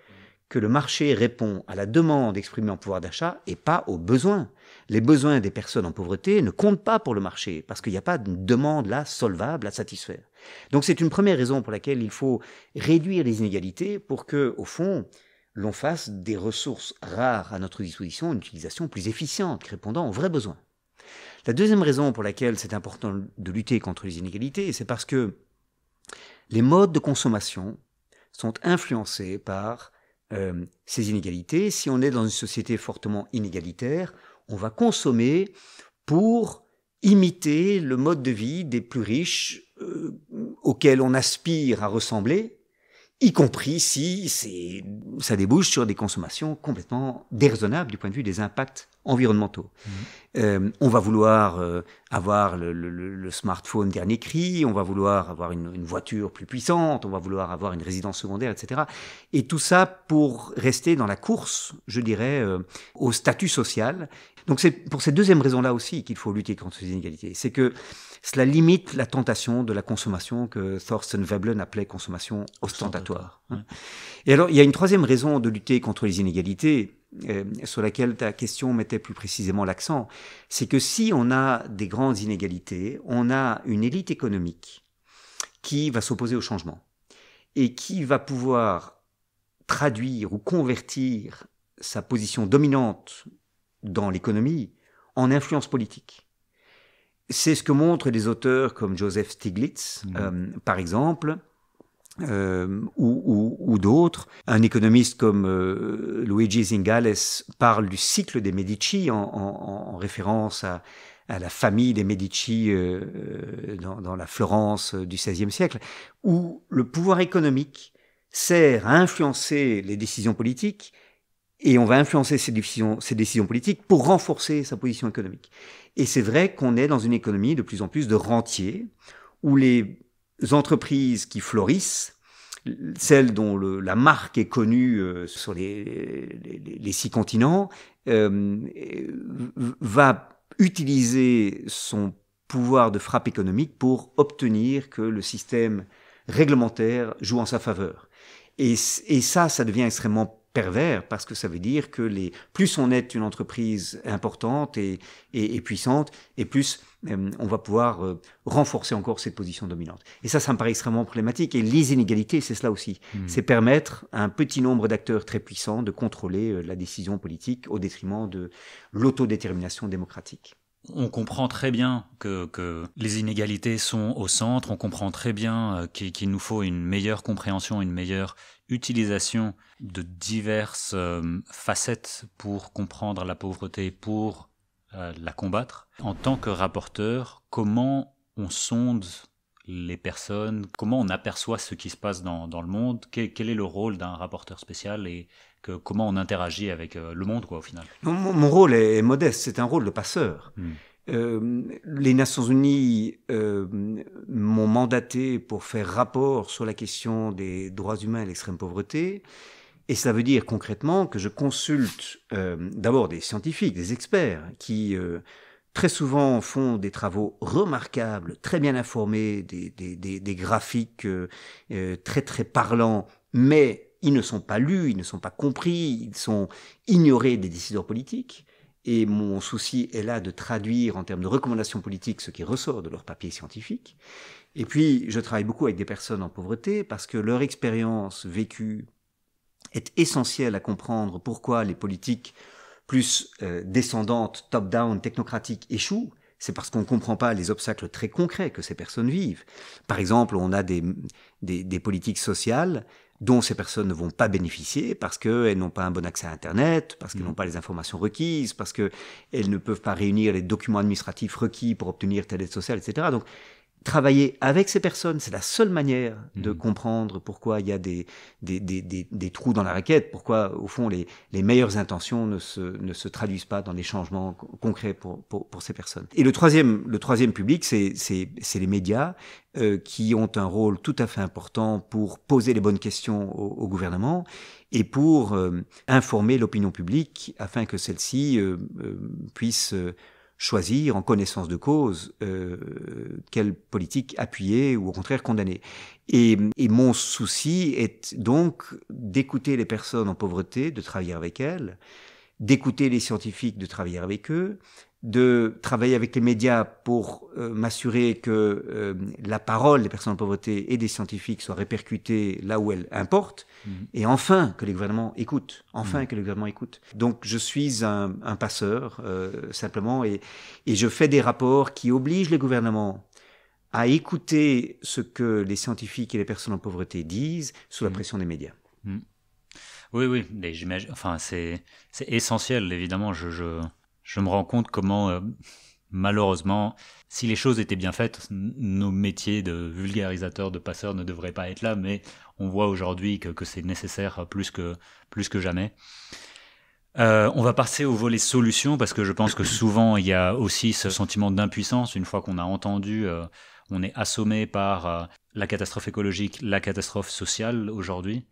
que le marché répond à la demande exprimée en pouvoir d'achat et pas aux besoins. Les besoins des personnes en pauvreté ne comptent pas pour le marché parce qu'il n'y a pas de demande là solvable à satisfaire. Donc c'est une première raison pour laquelle il faut réduire les inégalités pour que, au fond, l'on fasse des ressources rares à notre disposition une utilisation plus efficiente, répondant aux vrais besoins. La deuxième raison pour laquelle c'est important de lutter contre les inégalités, c'est parce que les modes de consommation sont influencés par euh, ces inégalités. Si on est dans une société fortement inégalitaire, on va consommer pour imiter le mode de vie des plus riches euh, auxquels on aspire à ressembler, y compris si c'est, ça débouche sur des consommations complètement déraisonnables du point de vue des impacts environnementaux. Mmh. Euh, on va vouloir euh, avoir le, smartphone dernier cri, on va vouloir avoir une, voiture plus puissante, on va vouloir avoir une résidence secondaire, etc. Et tout ça pour rester dans la course, je dirais, euh, au statut social. Donc c'est pour cette deuxième raison-là aussi qu'il faut lutter contre ces inégalités. C'est que cela limite la tentation de la consommation que Thorsten Veblen appelait consommation ostentatoire. Hein. Et alors, il y a une troisième raison de lutter contre les inégalités, euh, sur laquelle ta question mettait plus précisément l'accent, c'est que si on a des grandes inégalités, on a une élite économique qui va s'opposer au changement et qui va pouvoir traduire ou convertir sa position dominante dans l'économie en influence politique. C'est ce que montrent des auteurs comme Joseph Stiglitz, mhm. euh, par exemple, euh, ou, d'autres. Un économiste comme euh, Luigi Zingales parle du cycle des Medici en, référence à, la famille des Medici dans, dans, la Florence du XVIe siècle, où le pouvoir économique sert à influencer les décisions politiques et on va influencer ses décisions, décisions politiques pour renforcer sa position économique. Et c'est vrai qu'on est dans une économie de plus en plus de rentiers, où les entreprises qui florissent, celles dont la marque est connue euh, sur les, six continents, euh, va utiliser son pouvoir de frappe économique pour obtenir que le système réglementaire joue en sa faveur. Et, et ça, ça devient extrêmement pervers parce que ça veut dire que les, plus on est une entreprise importante et, puissante, et plus euh, on va pouvoir euh, renforcer encore cette position dominante. Et ça, ça me paraît extrêmement problématique. Et les inégalités, c'est cela aussi. Hmm. C'est permettre à un petit nombre d'acteurs très puissants de contrôler euh, la décision politique au détriment de l'autodétermination démocratique. On comprend très bien que, les inégalités sont au centre, on comprend très bien qu'il nous faut une meilleure compréhension, une meilleure utilisation de diverses euh, facettes pour comprendre la pauvreté, pour euh, la combattre. En tant que rapporteur, comment on sonde les personnes, comment on aperçoit ce qui se passe dans, le monde, quel, est le rôle d'un rapporteur spécial et comment on interagit avec euh, le monde quoi, au final. Mon, rôle est, modeste, c'est un rôle de passeur. Hmm. Euh, les Nations Unies euh, m'ont mandaté pour faire rapport sur la question des droits humains et l'extrême pauvreté. Et ça veut dire concrètement que je consulte euh, d'abord des scientifiques, des experts, qui très souvent font des travaux remarquables, très bien informés, des, graphiques très très parlants, mais ils ne sont pas lus, ils ne sont pas compris, ils sont ignorés des décideurs politiques et mon souci est là de traduire en termes de recommandations politiques ce qui ressort de leurs papiers scientifiques. Et puis, je travaille beaucoup avec des personnes en pauvreté parce que leur expérience vécue est essentielle à comprendre pourquoi les politiques plus euh, descendantes, top-down, technocratiques échouent. C'est parce qu'on ne comprend pas les obstacles très concrets que ces personnes vivent. Par exemple, on a des politiques sociales dont ces personnes ne vont pas bénéficier parce qu'elles n'ont pas un bon accès à Internet, parce qu'elles mm. n'ont pas les informations requises, parce qu'elles ne peuvent pas réunir les documents administratifs requis pour obtenir telle aide sociale, etc. Donc travailler avec ces personnes, c'est la seule manière de mm. comprendre pourquoi il y a des des, des, des, trous dans la raquette, pourquoi, au fond, les, les meilleures intentions ne se, ne se traduisent pas dans des changements concrets pour, pour, pour ces personnes. Et le troisième, le troisième public, c'est les médias euh, qui ont un rôle tout à fait important pour poser les bonnes questions au, gouvernement et pour euh, informer l'opinion publique afin que celle-ci euh, euh, puisse choisir en connaissance de cause euh, quelle politique appuyer ou au contraire condamner. et mon souci est donc d'écouter les personnes en pauvreté, de travailler avec elles, d'écouter les scientifiques, de travailler avec eux, de travailler avec les médias pour euh, m'assurer que euh, la parole des personnes en pauvreté et des scientifiques soit répercutée là où elle importe, mhm. et enfin que les gouvernements écoutent, enfin mhm. que les gouvernements écoutent. Donc je suis un, un passeur euh, simplement et, et je fais des rapports qui obligent les gouvernements à écouter ce que les scientifiques et les personnes en pauvreté disent sous la mhm. pression des médias. Oui, oui, mais j'imagine. Enfin, c'est essentiel évidemment. je... je je me rends compte comment, euh, malheureusement, si les choses étaient bien faites, nos métiers de vulgarisateurs, de passeurs ne devraient pas être là, mais on voit aujourd'hui que, c'est nécessaire euh, plus que, plus que jamais. Euh, on va passer au volet solution parce que je pense que souvent il y a aussi ce sentiment d'impuissance une fois qu'on a entendu, on est assommé par la catastrophe écologique, la catastrophe sociale aujourd'hui.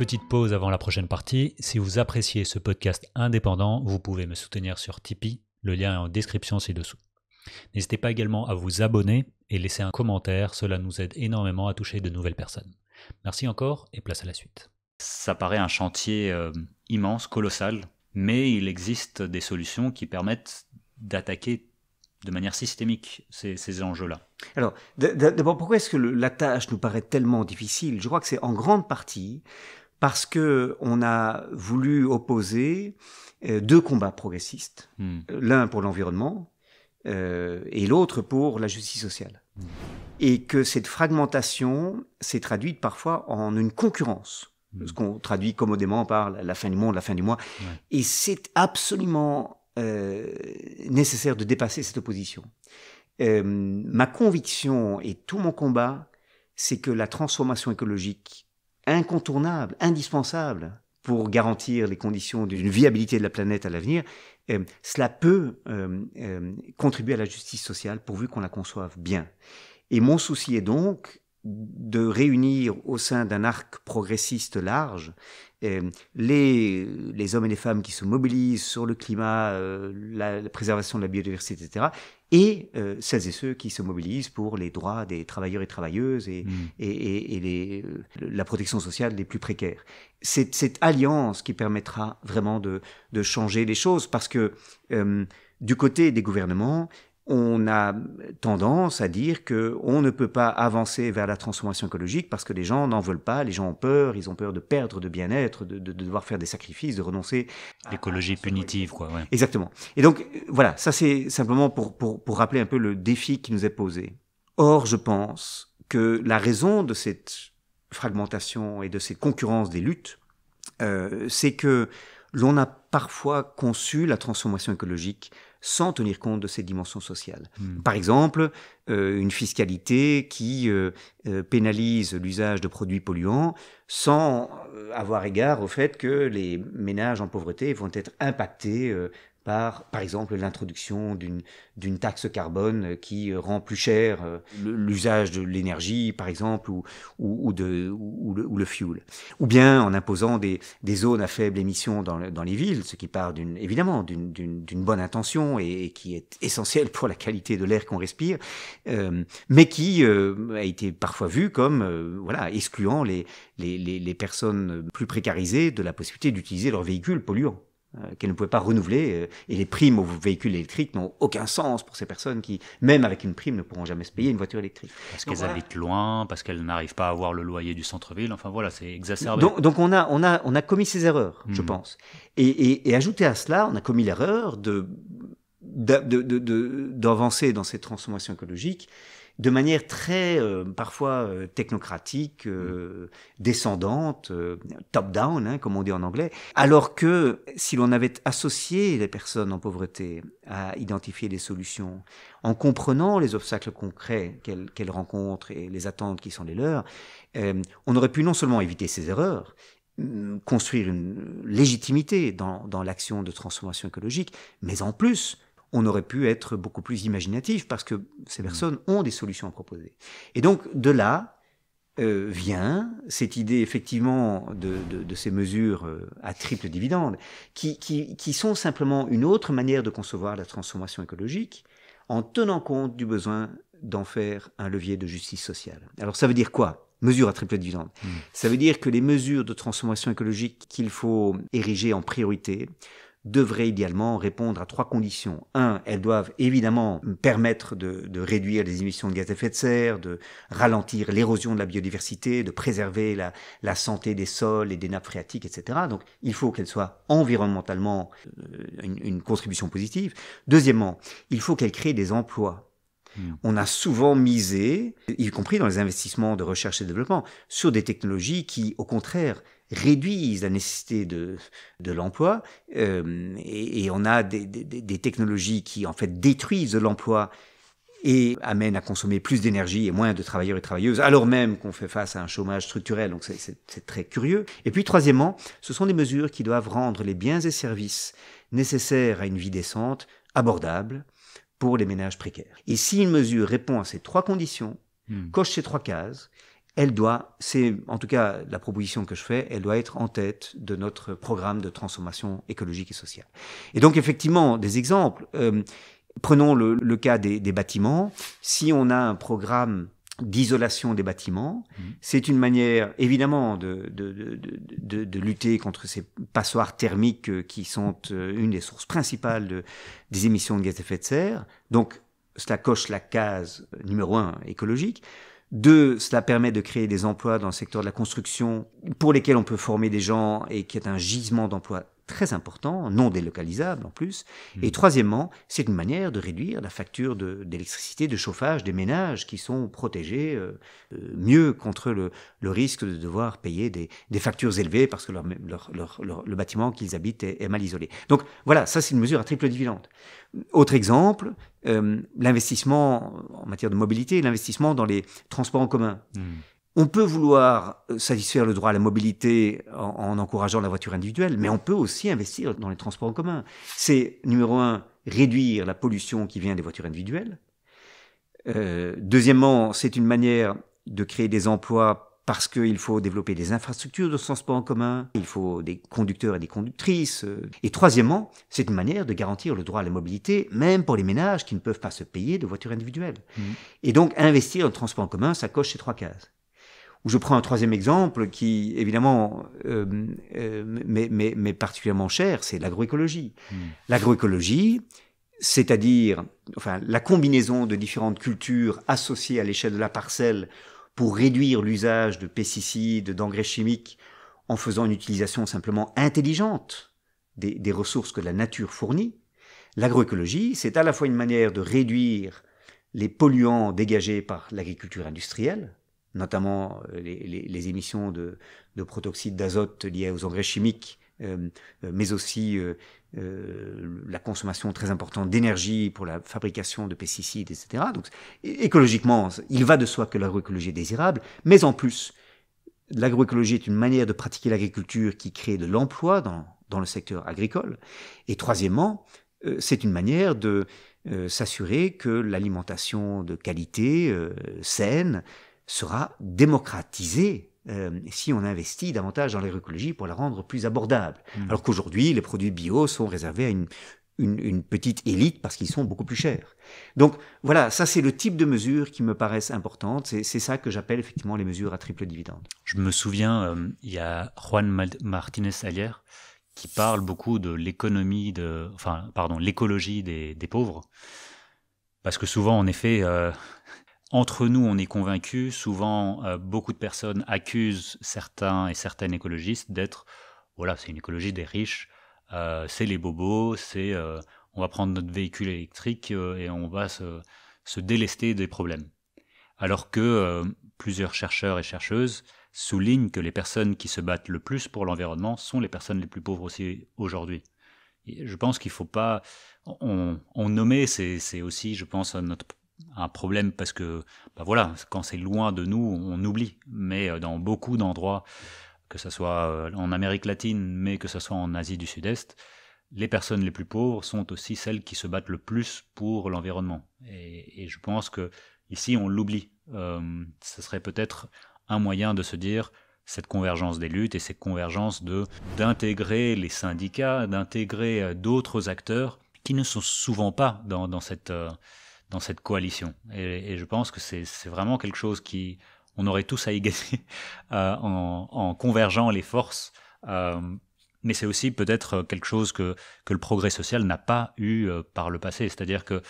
petite pause avant la prochaine partie. Si vous appréciez ce podcast indépendant, vous pouvez me soutenir sur Tipeee. Le lien est en description ci-dessous. N'hésitez pas également à vous abonner et laisser un commentaire, cela nous aide énormément à toucher de nouvelles personnes. Merci encore et place à la suite. Ça paraît un chantier euh, immense, colossal, mais il existe des solutions qui permettent d'attaquer de manière systémique ces, enjeux-là. Alors, d'abord, pourquoi est-ce que la tâche nous paraît tellement difficile Je crois que c'est en grande partie parce que on a voulu opposer euh, deux combats progressistes, hmm. l'un pour l'environnement euh, et l'autre pour la justice sociale. Hmm. Et que cette fragmentation s'est traduite parfois en une concurrence, hmm. ce qu'on traduit commodément par la fin du monde, la fin du mois. Et c'est absolument euh, nécessaire de dépasser cette opposition. ma conviction et tout mon combat, c'est que la transformation écologique incontournable, indispensable pour garantir les conditions d'une viabilité de la planète à l'avenir, euh, cela peut euh, euh, contribuer à la justice sociale pourvu qu'on la conçoive bien. Et mon souci est donc de réunir au sein d'un arc progressiste large les, les hommes et les femmes qui se mobilisent sur le climat, la préservation de la biodiversité, etc., et euh, celles et ceux qui se mobilisent pour les droits des travailleurs et travailleuses et, hmm. et, les, euh, la protection sociale des plus précaires. C'est cette alliance qui permettra vraiment de, changer les choses parce que euh, du côté des gouvernements, on a tendance à dire que on ne peut pas avancer vers la transformation écologique parce que les gens n'en veulent pas, les gens ont peur, ils ont peur de perdre de bien-être, de, devoir faire des sacrifices, de renoncer. L'écologie punitive, quoi. Exactement. Et donc euh, voilà, ça c'est simplement pour, rappeler un peu le défi qui nous est posé. Or, je pense que la raison de cette fragmentation et de cette concurrence des luttes, euh, c'est que l'on a parfois conçu la transformation écologique sans tenir compte de ces dimensions sociales. Hmm. Par exemple, euh, une fiscalité qui euh, euh, pénalise l'usage de produits polluants sans avoir égard au fait que les ménages en pauvreté vont être impactés par, par exemple, l'introduction d'une taxe carbone euh, qui euh, rend plus cher euh, l'usage de l'énergie, par exemple, ou, ou, de, ou, le, le, fuel. Ou bien en imposant des, des zones à faible émission dans, dans, les villes, ce qui part évidemment d'une bonne intention et, qui est essentielle pour la qualité de l'air qu'on respire, mais qui a été parfois vu comme voilà, excluant les, les, les, les personnes plus précarisées de la possibilité d'utiliser leur véhicule polluant. Euh, qu'elles ne pouvaient pas renouveler. Euh, et les primes aux véhicules électriques n'ont aucun sens pour ces personnes qui, même avec une prime, ne pourront jamais se payer une voiture électrique. Parce qu'elles habitent loin, parce qu'elles n'arrivent pas à avoir le loyer du centre-ville. Enfin voilà, c'est exacerbé. Donc, on, a, on, a, on a commis ces erreurs, mhm. je pense. Et, et, et ajouté à cela, on a commis l'erreur de d'avancer dans ces transformations écologiques, de manière très euh, parfois euh, technocratique, euh, mm. descendante, top-down, hein, comme on dit en anglais, alors que si l'on avait associé les personnes en pauvreté à identifier des solutions, en comprenant les obstacles concrets qu'elles rencontrent et les attentes qui sont les leurs, on aurait pu non seulement éviter ces erreurs, mm, construire une légitimité dans l'action de transformation écologique, mais en plus, on aurait pu être beaucoup plus imaginatif parce que ces mm. personnes ont des solutions à proposer. Et donc de là euh, vient cette idée effectivement de, ces mesures euh, à triple dividende qui, sont simplement une autre manière de concevoir la transformation écologique en tenant compte du besoin d'en faire un levier de justice sociale. Alors ça veut dire quoi mesures à triple dividende. Mm. Ça veut dire que les mesures de transformation écologique qu'il faut ériger en priorité devraient idéalement répondre à trois conditions. Un, elles doivent évidemment permettre de, réduire les émissions de gaz à effet de serre, de ralentir l'érosion de la biodiversité, de préserver la, santé des sols et des nappes phréatiques, etc. Donc il faut qu'elles soient environnementalement euh, une, une contribution positive. Deuxièmement, il faut qu'elles créent des emplois. Hmm. On a souvent misé, y compris dans les investissements de recherche et développement, sur des technologies qui, au contraire, réduisent la nécessité de, l'emploi euh, et, on a des, technologies qui en fait détruisent l'emploi et amènent à consommer plus d'énergie et moins de travailleurs et travailleuses, alors même qu'on fait face à un chômage structurel, donc c'est très curieux. Et puis troisièmement, ce sont des mesures qui doivent rendre les biens et services nécessaires à une vie décente abordables pour les ménages précaires. Et si une mesure répond à ces trois conditions, hmm. coche ces trois cases, elle doit, c'est en tout cas la proposition que je fais, elle doit être en tête de notre programme de transformation écologique et sociale. Et donc effectivement, des exemples. Euh, prenons le, cas des, bâtiments. Si on a un programme d'isolation des bâtiments, mmh. c'est une manière évidemment de, lutter contre ces passoires thermiques euh, qui sont euh, une des sources principales des émissions de gaz à effet de serre. Donc cela coche la case numéro un écologique. Deux, cela permet de créer des emplois dans le secteur de la construction pour lesquels on peut former des gens et qui est un gisement d'emplois très important, non délocalisable en plus. Et hmm. troisièmement, c'est une manière de réduire la facture d'électricité, de, chauffage des ménages qui sont protégés euh, euh, mieux contre le, risque de devoir payer des, des factures élevées parce que leur, le bâtiment qu'ils habitent est, mal isolé. Donc voilà, ça c'est une mesure à triple dividende. Autre exemple, euh, l'investissement en matière de mobilité, l'investissement dans les transports en commun. Hmm. On peut vouloir euh, satisfaire le droit à la mobilité en, encourageant la voiture individuelle, mais on peut aussi investir dans les transports en commun. C'est, numéro un, réduire la pollution qui vient des voitures individuelles. Euh, deuxièmement, c'est une manière de créer des emplois parce qu'il faut développer des infrastructures de transport en commun, il faut des conducteurs et des conductrices. Euh. Et troisièmement, c'est une manière de garantir le droit à la mobilité, même pour les ménages qui ne peuvent pas se payer de voitures individuelles. Mmh. Et donc, investir dans le transport en commun, ça coche ces trois cases je prends un troisième exemple qui, évidemment, euh, euh m'est particulièrement cher, c'est l'agroécologie. Hmm. L'agroécologie, c'est-à-dire enfin, la combinaison de différentes cultures associées à l'échelle de la parcelle pour réduire l'usage de pesticides, d'engrais chimiques, en faisant une utilisation simplement intelligente des, des ressources que la nature fournit. L'agroécologie, c'est à la fois une manière de réduire les polluants dégagés par l'agriculture industrielle, notamment euh, les, émissions de, de protoxyde d'azote liées aux engrais chimiques, euh, euh, mais aussi la consommation très importante d'énergie pour la fabrication de pesticides, etc. Donc écologiquement, il va de soi que l'agroécologie est désirable, mais en plus, l'agroécologie est une manière de pratiquer l'agriculture qui crée de l'emploi dans le secteur agricole. Et troisièmement, c'est une manière de s'assurer que l'alimentation de qualité, saine, sera démocratisée euh, si on investit davantage dans l'agroécologie pour la rendre plus abordable. Hmm. Alors qu'aujourd'hui, les produits bio sont réservés à une, une, petite élite parce qu'ils sont beaucoup plus chers. Donc voilà, ça c'est le type de mesures qui me paraissent importantes. C'est ça que j'appelle effectivement les mesures à triple dividende. Je me souviens, euh, il y a Juan Martinez Alière qui parle beaucoup de l'économie de, enfin pardon, l'écologie des, pauvres, parce que souvent en effet, euh, entre nous, on est convaincus. Souvent, euh, beaucoup de personnes accusent certains et certaines écologistes d'être, voilà, c'est une écologie des riches, euh, c'est les bobos, c'est euh, on va prendre notre véhicule électrique et on va se, délester des problèmes. Alors que plusieurs chercheurs et chercheuses soulignent que les personnes qui se battent le plus pour l'environnement sont les personnes les plus pauvres aussi aujourd'hui. Je pense qu'il ne faut pas. On, nommer, c'est aussi, je pense, notre un problème parce que, ben voilà, quand c'est loin de nous, on oublie. Mais euh, dans beaucoup d'endroits, que ce soit euh, en Amérique latine, mais que ce soit en Asie du Sud-Est, les personnes les plus pauvres sont aussi celles qui se battent le plus pour l'environnement. Et, je pense que ici, on l'oublie. Euh, ce serait peut-être un moyen de se dire cette convergence des luttes et cette convergence de d'intégrer les syndicats, d'intégrer d'autres acteurs qui ne sont souvent pas dans, dans cette dans cette coalition. Et, je pense que c'est vraiment quelque chose qui on aurait tous à y gagner euh, en, en, convergeant les forces. Euh, mais c'est aussi peut-être quelque chose que, que, le progrès social n'a pas eu euh, par le passé. C'est-à-dire que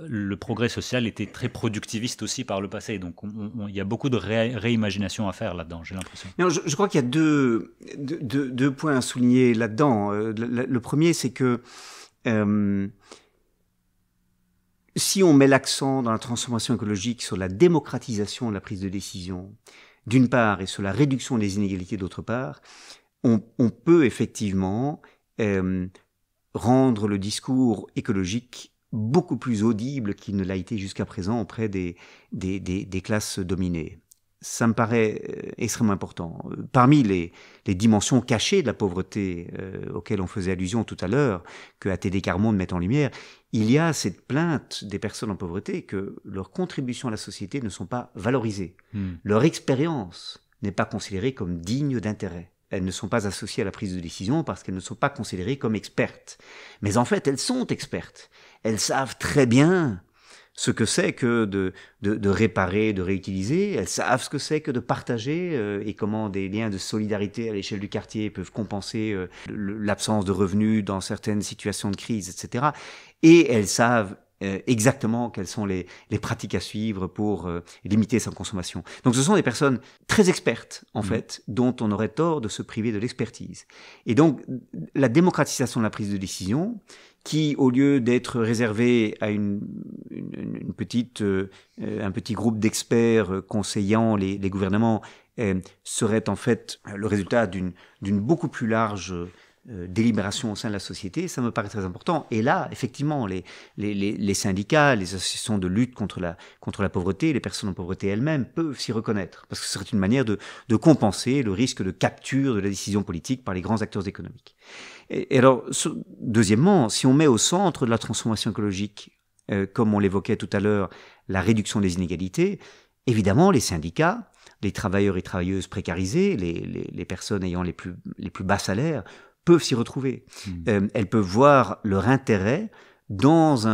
le progrès social était très productiviste aussi par le passé. Donc il y a beaucoup de réimagination à faire là-dedans, j'ai l'impression. Je, crois qu'il y a deux, points à souligner là-dedans. Le, le, premier, c'est que si on met l'accent dans la transformation écologique sur la démocratisation de la prise de décision, d'une part, et sur la réduction des inégalités, d'autre part, on, peut effectivement euh, rendre le discours écologique beaucoup plus audible qu'il ne l'a été jusqu'à présent auprès des classes dominées ça me paraît euh, extrêmement important. Euh, parmi les, dimensions cachées de la pauvreté euh, auxquelles on faisait allusion tout à l'heure, que ATD Carmon met en lumière, il y a cette plainte des personnes en pauvreté que leurs contributions à la société ne sont pas valorisées. Hmm. Leur expérience n'est pas considérée comme digne d'intérêt. Elles ne sont pas associées à la prise de décision parce qu'elles ne sont pas considérées comme expertes. Mais en fait, elles sont expertes. Elles savent très bien ce que c'est que de, réparer, de réutiliser. Elles savent ce que c'est que de partager euh, et comment des liens de solidarité à l'échelle du quartier peuvent compenser euh, l'absence de revenus dans certaines situations de crise, etc. Et elles savent euh, exactement quelles sont les, pratiques à suivre pour limiter sa consommation. Donc ce sont des personnes très expertes, en mmh. fait, dont on aurait tort de se priver de l'expertise. Et donc la démocratisation de la prise de décision, qui, au lieu d'être réservé à une, petite, euh, un petit groupe d'experts euh, conseillant les, gouvernements, euh, serait en fait le résultat d'une beaucoup plus large délibération au sein de la société. Ça me paraît très important. Et là, effectivement, les, syndicats, les associations de lutte contre la, pauvreté, les personnes en pauvreté elles-mêmes peuvent s'y reconnaître, parce que ce serait une manière de compenser le risque de capture de la décision politique par les grands acteurs économiques. Et, alors, deuxièmement, si on met au centre de la transformation écologique, euh, comme on l'évoquait tout à l'heure, la réduction des inégalités, évidemment, les syndicats, les travailleurs et travailleuses précarisés, les, personnes ayant les plus, bas salaires, peuvent s'y retrouver. Mmh. Euh, elles peuvent voir leur intérêt dans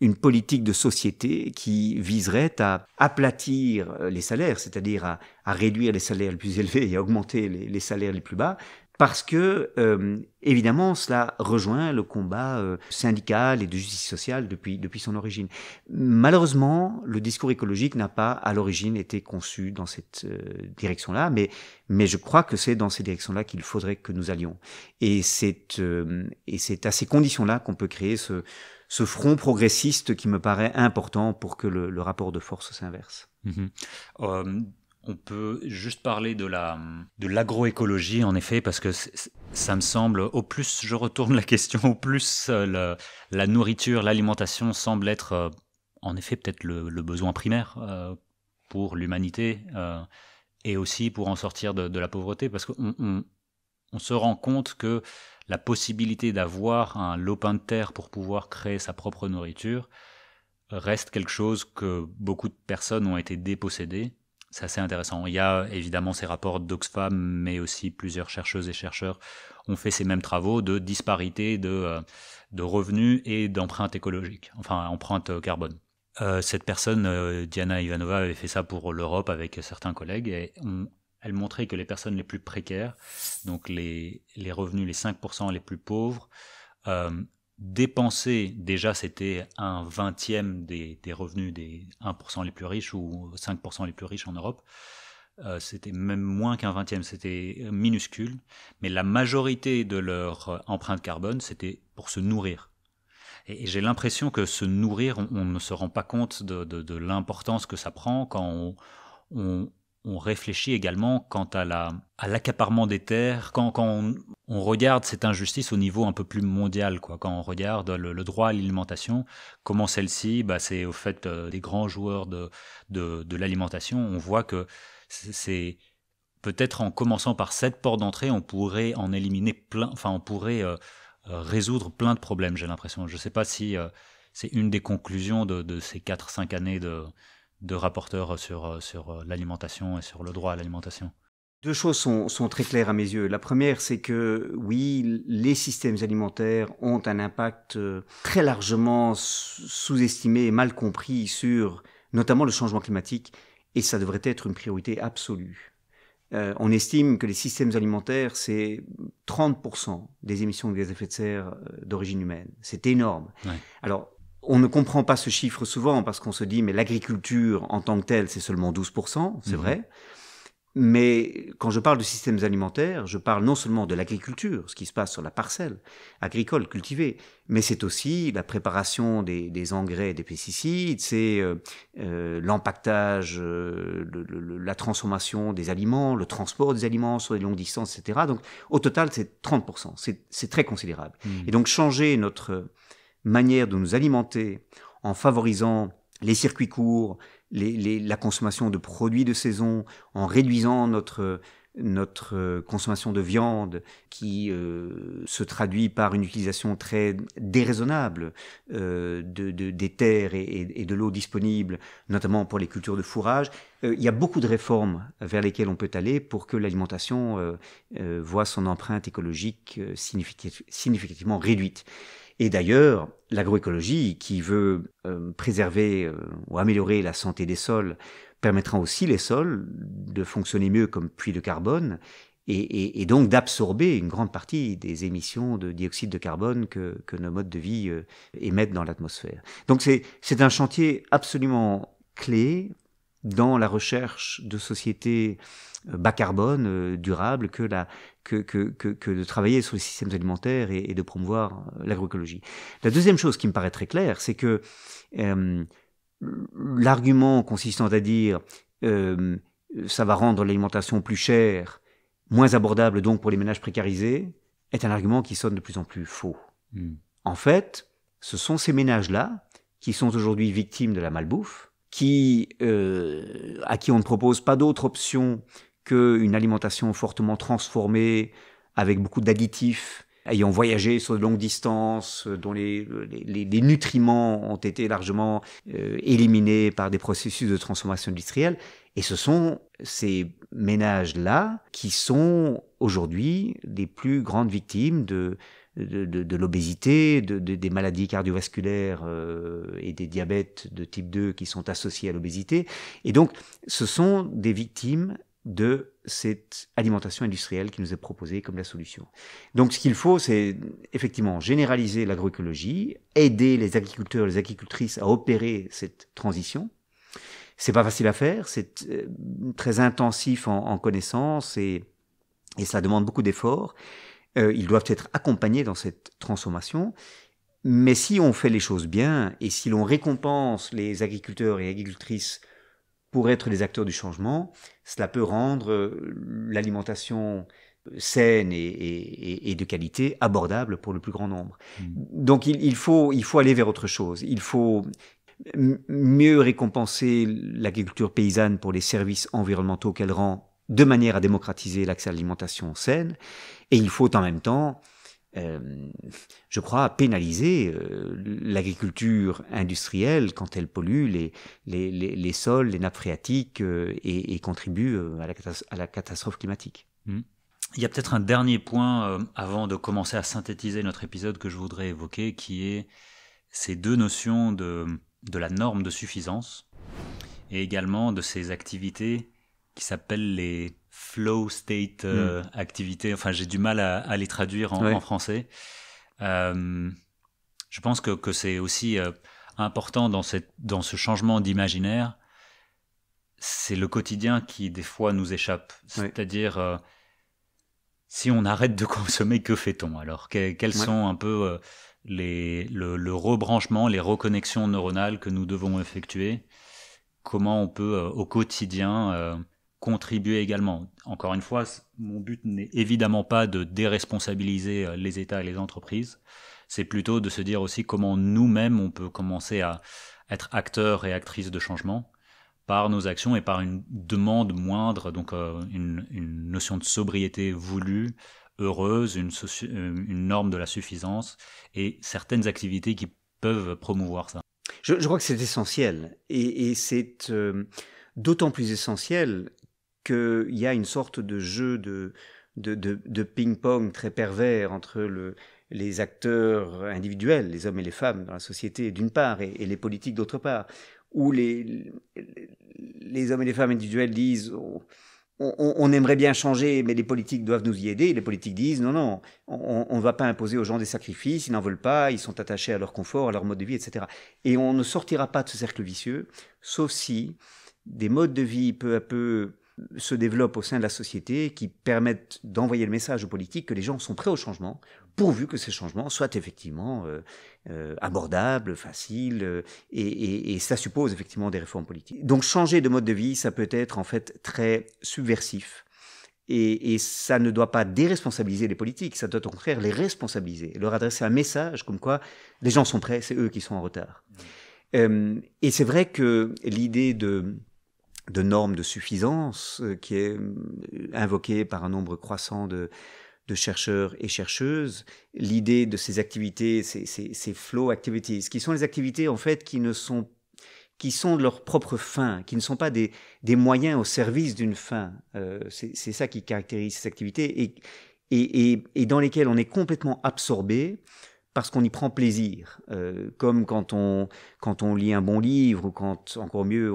une politique de société qui viserait à aplatir euh, les salaires, c'est-à-dire à, réduire les salaires les plus élevés et à augmenter les, salaires les plus bas, parce que, euh, évidemment, cela rejoint le combat euh, syndical et de justice sociale depuis, depuis son origine. Malheureusement, le discours écologique n'a pas, à l'origine, été conçu dans cette euh, direction-là, mais, mais je crois que c'est dans ces directions-là qu'il faudrait que nous allions. Et c'est, et c'est à ces conditions-là qu'on peut créer ce, ce front progressiste qui me paraît important pour que le, rapport de force s'inverse. Mmh on peut juste parler de la de l'agroécologie en effet parce que ça me semble au plus je retourne la question au plus euh, la nourriture l'alimentation semble être euh, en effet peut-être le, besoin primaire euh, pour l'humanité et aussi pour en sortir de, la pauvreté parce qu'on on, se rend compte que la possibilité d'avoir un lopin de terre pour pouvoir créer sa propre nourriture reste quelque chose que beaucoup de personnes ont été dépossédées c'est assez intéressant. Il y a évidemment ces rapports d'Oxfam, mais aussi plusieurs chercheuses et chercheurs ont fait ces mêmes travaux de disparité de, euh, de revenus et d'empreintes écologique, enfin empreinte euh, carbone. Euh, cette personne, Diana Ivanova, avait fait ça pour l'Europe avec certains collègues et elle montrait que les personnes les plus précaires, donc les, les revenus, les 5% les plus pauvres, euh, dépenser, déjà c'était un vingtième des, des, revenus des 1% les plus riches ou 5% les plus riches en Europe. Euh, c'était même moins qu'un vingtième, c'était minuscule. Mais la majorité de leur euh, empreinte carbone, c'était pour se nourrir. Et, j'ai l'impression que se nourrir, on, ne se rend pas compte de, l'importance que ça prend quand on, on réfléchit également quant à la à l'accaparement des terres quand, on, regarde cette injustice au niveau un peu plus mondial quoi quand on regarde le, droit à l'alimentation comment celle-ci bah, c'est au fait euh, des grands joueurs de de, l'alimentation on voit que c'est peut-être en commençant par cette porte d'entrée on pourrait en éliminer plein enfin on pourrait euh, euh, résoudre plein de problèmes j'ai l'impression je ne sais pas si c'est une des conclusions de, de ces 4-5 années de, de rapporteurs euh, sur, euh, sur euh, l'alimentation et sur le droit à l'alimentation deux choses sont, sont, très claires à mes yeux. La première, c'est que oui, les systèmes alimentaires ont un impact très largement sous-estimé et mal compris sur notamment le changement climatique, et ça devrait être une priorité absolue. on estime que les systèmes alimentaires, c'est 30% des émissions de gaz à effet de serre d'origine humaine. C'est énorme. Alors, on ne comprend pas ce chiffre souvent parce qu'on se dit, mais l'agriculture en tant que telle, c'est seulement 12%, c'est mhm. vrai. Mais quand je parle de systèmes alimentaires, je parle non seulement de l'agriculture, ce qui se passe sur la parcelle agricole cultivée, mais c'est aussi la préparation des, engrais et des pesticides, c'est euh, euh l'empactage, euh, la transformation des aliments, le transport des aliments sur des longues distances, etc. Donc au total, c'est 30%, c'est très considérable. Mhm. Et donc changer notre manière de nous alimenter en favorisant les circuits courts, la consommation de produits de saison, en réduisant notre, notre euh, consommation de viande qui euh, se traduit par une utilisation très déraisonnable euh, de, des terres et, de l'eau disponible, notamment pour les cultures de fourrage. il y a beaucoup de réformes vers lesquelles on peut aller pour que l'alimentation voit son empreinte écologique significativement réduite. Et d'ailleurs, l'agroécologie, qui veut euh, préserver euh, ou améliorer la santé des sols, permettra aussi les sols de fonctionner mieux comme puits de carbone et, donc d'absorber une grande partie des émissions de dioxyde de carbone que, nos modes de vie euh, émettent dans l'atmosphère. Donc c'est un chantier absolument clé dans la recherche de sociétés bas carbone, euh, durable, que, de travailler sur les systèmes alimentaires et, de promouvoir euh, l'agroécologie. La deuxième chose qui me paraît très claire, c'est que euh, l'argument consistant à dire ça va rendre l'alimentation plus chère, moins abordable donc pour les ménages précarisés, est un argument qui sonne de plus en plus faux. Hmm. En fait, ce sont ces ménages-là qui sont aujourd'hui victimes de la malbouffe, qui, à qui on ne propose pas d'autre option qu'une alimentation fortement transformée, avec beaucoup d'additifs, ayant voyagé sur de longues distances, euh, dont euh, les, nutriments ont été largement euh, éliminés par des processus de transformation industrielle. Et ce sont ces ménages-là qui sont aujourd'hui les plus grandes victimes de, de, l'obésité, des maladies cardiovasculaires et des diabètes de type 2 qui sont associés à l'obésité. Et donc, ce sont des victimes de cette alimentation industrielle qui nous est proposée comme la solution. Donc ce qu'il faut, c'est effectivement généraliser l'agroécologie, aider les agriculteurs, et les agricultrices à opérer cette transition. C'est pas facile à faire, c'est euh, très intensif en, en connaissances et, et ça demande beaucoup d'efforts. Euh, ils doivent être accompagnés dans cette transformation. Mais si on fait les choses bien et si l'on récompense les agriculteurs et agricultrices pour être les acteurs du changement, cela peut rendre euh, l'alimentation euh, saine et, de qualité, abordable pour le plus grand nombre. Mmh. Donc il, il, faut, il faut aller vers autre chose. Il faut mieux récompenser l'agriculture paysanne pour les services environnementaux qu'elle rend de manière à démocratiser l'accès à l'alimentation saine. Et il faut en même temps euh, je crois, pénaliser euh, l'agriculture industrielle quand elle pollue les, sols, les nappes phréatiques euh, et, contribue à la, catastrophe climatique. Hmm. Il y a peut-être un dernier point avant de commencer à synthétiser notre épisode que je voudrais évoquer, qui est ces deux notions de, de la norme de suffisance et également de ces activités qui s'appellent les flow state euh, mm. activité. Enfin, j'ai du mal à, les traduire en, français. Euh, je pense que, que c'est aussi euh, important dans, cette, dans ce changement d'imaginaire. C'est le quotidien qui, des fois, nous échappe. C'est-à-dire, si on arrête de consommer, que fait-on alors Quels sont un peu les, le, le, rebranchement, les reconnexions neuronales que nous devons effectuer Comment on peut, au quotidien, contribuer également. Encore une fois, mon but n'est évidemment pas de déresponsabiliser euh, les États et les entreprises, c'est plutôt de se dire aussi comment nous-mêmes on peut commencer à être acteurs et actrices de changement par nos actions et par une demande moindre, donc euh, une, notion de sobriété voulue, heureuse, euh, une, norme de la suffisance et certaines activités qui peuvent promouvoir ça. Je, crois que c'est essentiel et, c'est d'autant plus essentiel qu'il y a une sorte de jeu de, de, de, ping-pong très pervers entre le, les acteurs individuels, les hommes et les femmes dans la société d'une part, et, les politiques d'autre part, où les, les hommes et les femmes individuels disent oh, on, on, on, aimerait bien changer, mais les politiques doivent nous y aider, et les politiques disent non, non, on ne va pas imposer aux gens des sacrifices, ils n'en veulent pas, ils sont attachés à leur confort, à leur mode de vie, etc. Et on ne sortira pas de ce cercle vicieux, sauf si des modes de vie peu à peu se développent au sein de la société qui permettent d'envoyer le message aux politiques que les gens sont prêts au changement, pourvu que ces changements soient effectivement euh, euh, abordables, faciles, euh, et, ça suppose effectivement des réformes politiques. Donc changer de mode de vie, ça peut être en fait très subversif. et ça ne doit pas déresponsabiliser les politiques, ça doit au contraire les responsabiliser, leur adresser un message comme quoi les gens sont prêts, c'est eux qui sont en retard. Mmh. et c'est vrai que l'idée de de normes de suffisance euh, qui est euh, invoquée par un nombre croissant de, chercheurs et chercheuses, l'idée de ces activités, ces, ces, ces, flow activities, qui sont les activités en fait qui ne sont qui sont de leur propre fin, qui ne sont pas des, moyens au service d'une fin. Euh, c'est ça qui caractérise ces activités et, dans lesquelles on est complètement absorbé parce qu'on y prend plaisir, euh, comme quand on, quand on lit un bon livre, ou quand, encore mieux,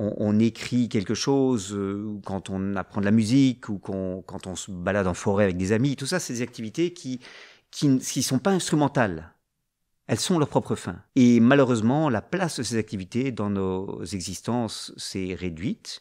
on, écrit quelque chose, euh, ou quand on apprend de la musique, ou quand on se balade en forêt avec des amis. Tout ça, c'est des activités qui qui ne sont pas instrumentales. Elles sont leur propre fin. Et malheureusement, la place de ces activités dans nos existences s'est réduite.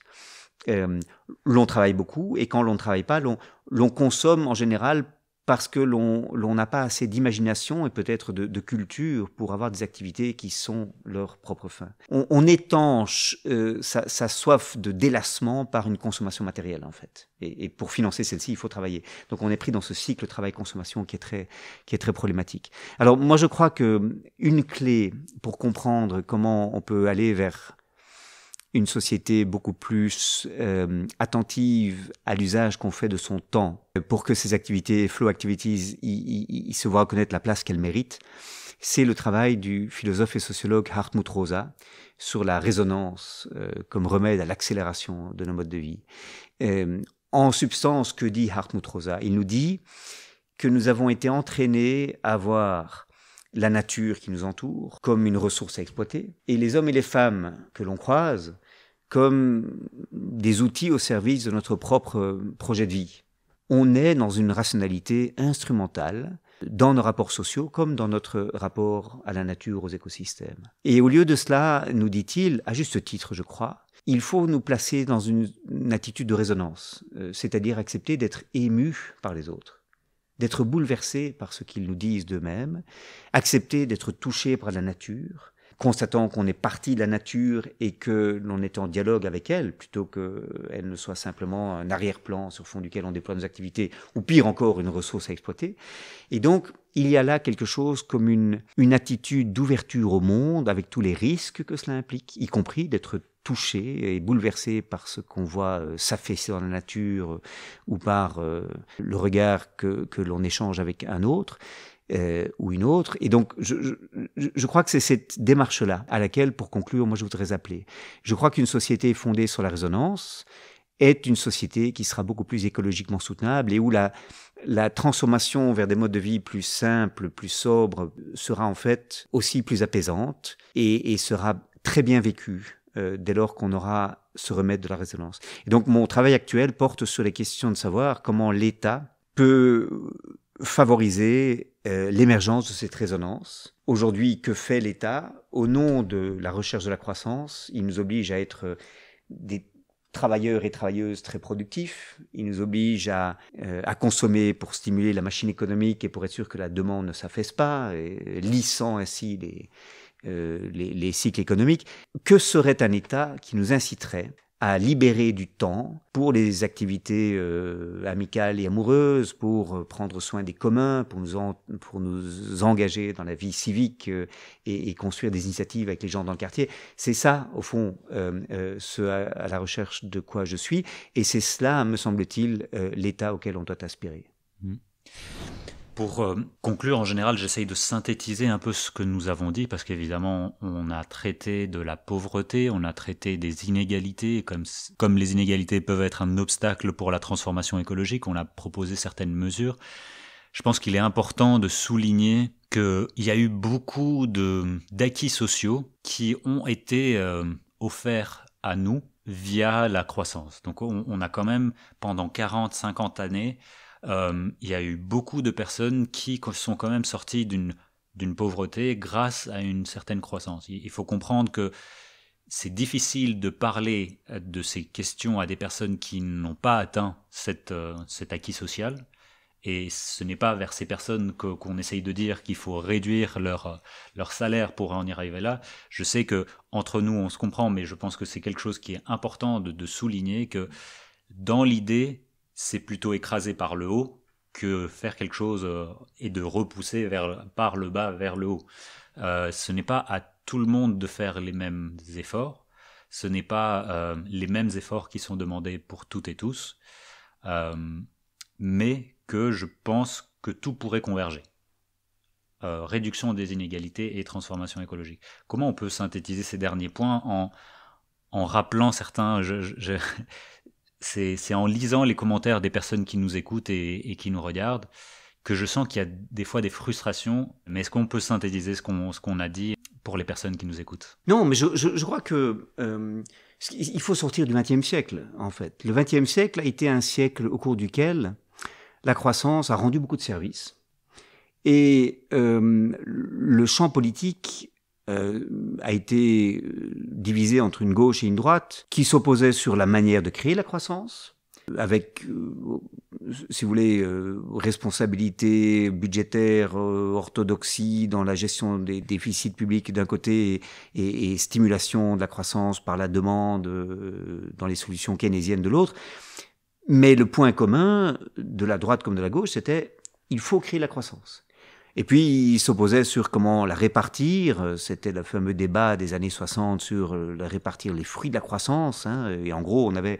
Euh, l'on travaille beaucoup, et quand l'on ne travaille pas, l'on consomme en général parce que l'on n'a pas assez d'imagination et peut-être de, culture pour avoir des activités qui sont leur propre fin. On, étanche euh, sa, soif de délassement par une consommation matérielle, en fait. Et, et pour financer celle-ci, il faut travailler. Donc on est pris dans ce cycle travail-consommation qui, est très, qui est très problématique. Alors moi, je crois que une clé pour comprendre comment on peut aller vers une société beaucoup plus euh, attentive à l'usage qu'on fait de son temps pour que ces activités, Flow Activities, y, se voient reconnaître la place qu'elles méritent. C'est le travail du philosophe et sociologue Hartmut Rosa sur la résonance euh, comme remède à l'accélération de nos modes de vie. Euh, en substance, que dit Hartmut Rosa Il nous dit que nous avons été entraînés à voir la nature qui nous entoure comme une ressource à exploiter, et les hommes et les femmes que l'on croise comme des outils au service de notre propre euh, projet de vie. On est dans une rationalité instrumentale, dans nos rapports sociaux comme dans notre rapport à la nature, aux écosystèmes. Et au lieu de cela, nous dit-il, à juste titre je crois, il faut nous placer dans une, attitude de résonance, euh, c'est-à-dire accepter d'être ému par les autres d'être bouleversés par ce qu'ils nous disent d'eux-mêmes, accepter d'être touchés par la nature, constatant qu'on est parti de la nature et que l'on est en dialogue avec elle, plutôt qu'elle ne soit simplement un arrière-plan sur fond duquel on déploie nos activités, ou pire encore, une ressource à exploiter. Et donc, il y a là quelque chose comme une, une attitude d'ouverture au monde, avec tous les risques que cela implique, y compris d'être touché et bouleversé par ce qu'on voit euh, s'affaisser dans la nature euh, ou par euh, le regard que, que l'on échange avec un autre. Euh, ou une autre. Et donc, je, crois que c'est cette démarche-là à laquelle, pour conclure, moi, je voudrais appeler. Je crois qu'une société fondée sur la résonance est une société qui sera beaucoup plus écologiquement soutenable et où la, la transformation vers des modes de vie plus simples, plus sobres, sera en fait aussi plus apaisante et, sera très bien vécue euh, dès lors qu'on aura ce remède de la résonance. Et donc mon travail actuel porte sur les questions de savoir comment l'État peut favoriser euh, l'émergence de cette résonance. Aujourd'hui, que fait l'État Au nom de la recherche de la croissance, il nous oblige à être euh, des travailleurs et travailleuses très productifs, il nous oblige euh, à, consommer pour stimuler la machine économique et pour être sûr que la demande ne s'affaisse pas, et lissant ainsi les, les cycles économiques. Que serait un État qui nous inciterait à libérer du temps pour les activités euh, amicales et amoureuses, pour euh, prendre soin des communs, pour nous, pour nous engager dans la vie civique euh, et, et, construire des initiatives avec les gens dans le quartier. C'est ça, au fond, euh, ce à, la recherche de quoi je suis, et c'est cela, me semble-t-il, l'état auquel on doit aspirer. Mmh. Pour euh, conclure, en général, j'essaye de synthétiser un peu ce que nous avons dit, parce qu'évidemment, on a traité de la pauvreté, on a traité des inégalités, comme, comme les inégalités peuvent être un obstacle pour la transformation écologique, on a proposé certaines mesures. Je pense qu'il est important de souligner qu'il y a eu beaucoup d'acquis sociaux qui ont été euh, offerts à nous via la croissance. Donc on, on a quand même, pendant 40-50 années, euh, il y a eu beaucoup de personnes qui sont quand même sorties d'une pauvreté grâce à une certaine croissance. Il faut comprendre que c'est difficile de parler euh, de ces questions à des personnes qui n'ont pas atteint euh, cet acquis social. Et ce n'est pas vers ces personnes qu'on essaye de dire qu'il faut réduire leur, leur salaire pour en y arriver là. Je sais que entre nous, on se comprend, mais je pense que c'est quelque chose qui est important de, de souligner que dans l'idée, c'est plutôt écraser par le haut que faire quelque chose euh, et de repousser par le bas vers le haut. Euh, ce n'est pas à tout le monde de faire les mêmes efforts, ce n'est pas euh, les mêmes efforts qui sont demandés pour toutes et tous, mais que je pense que tout pourrait converger. réduction des inégalités et transformation écologique. Comment on peut synthétiser ces derniers points en, rappelant certains c'est en lisant les commentaires des personnes qui nous écoutent et, qui nous regardent que je sens qu'il y a des fois des frustrations. Mais est-ce qu'on peut synthétiser ce qu'on a dit pour les personnes qui nous écoutent Non, mais je, je, je crois que euh, il faut sortir du XXe siècle, en fait. Le XXe siècle a été un siècle au cours duquel la croissance a rendu beaucoup de services. Et euh, le champ politique euh, a été euh, divisé entre une gauche et une droite qui s'opposaient sur la manière de créer la croissance, avec, euh, si vous voulez, responsabilité budgétaire, orthodoxie dans la gestion des déficits publics d'un côté et, stimulation de la croissance par la demande dans les solutions keynésiennes de l'autre. Mais le point commun de la droite comme de la gauche, c'était il faut créer la croissance. Et puis, il s'opposait sur comment la répartir. Euh, c'était le fameux débat des années 60 sur euh, la répartir les fruits de la croissance. Hein. Et en gros, on avait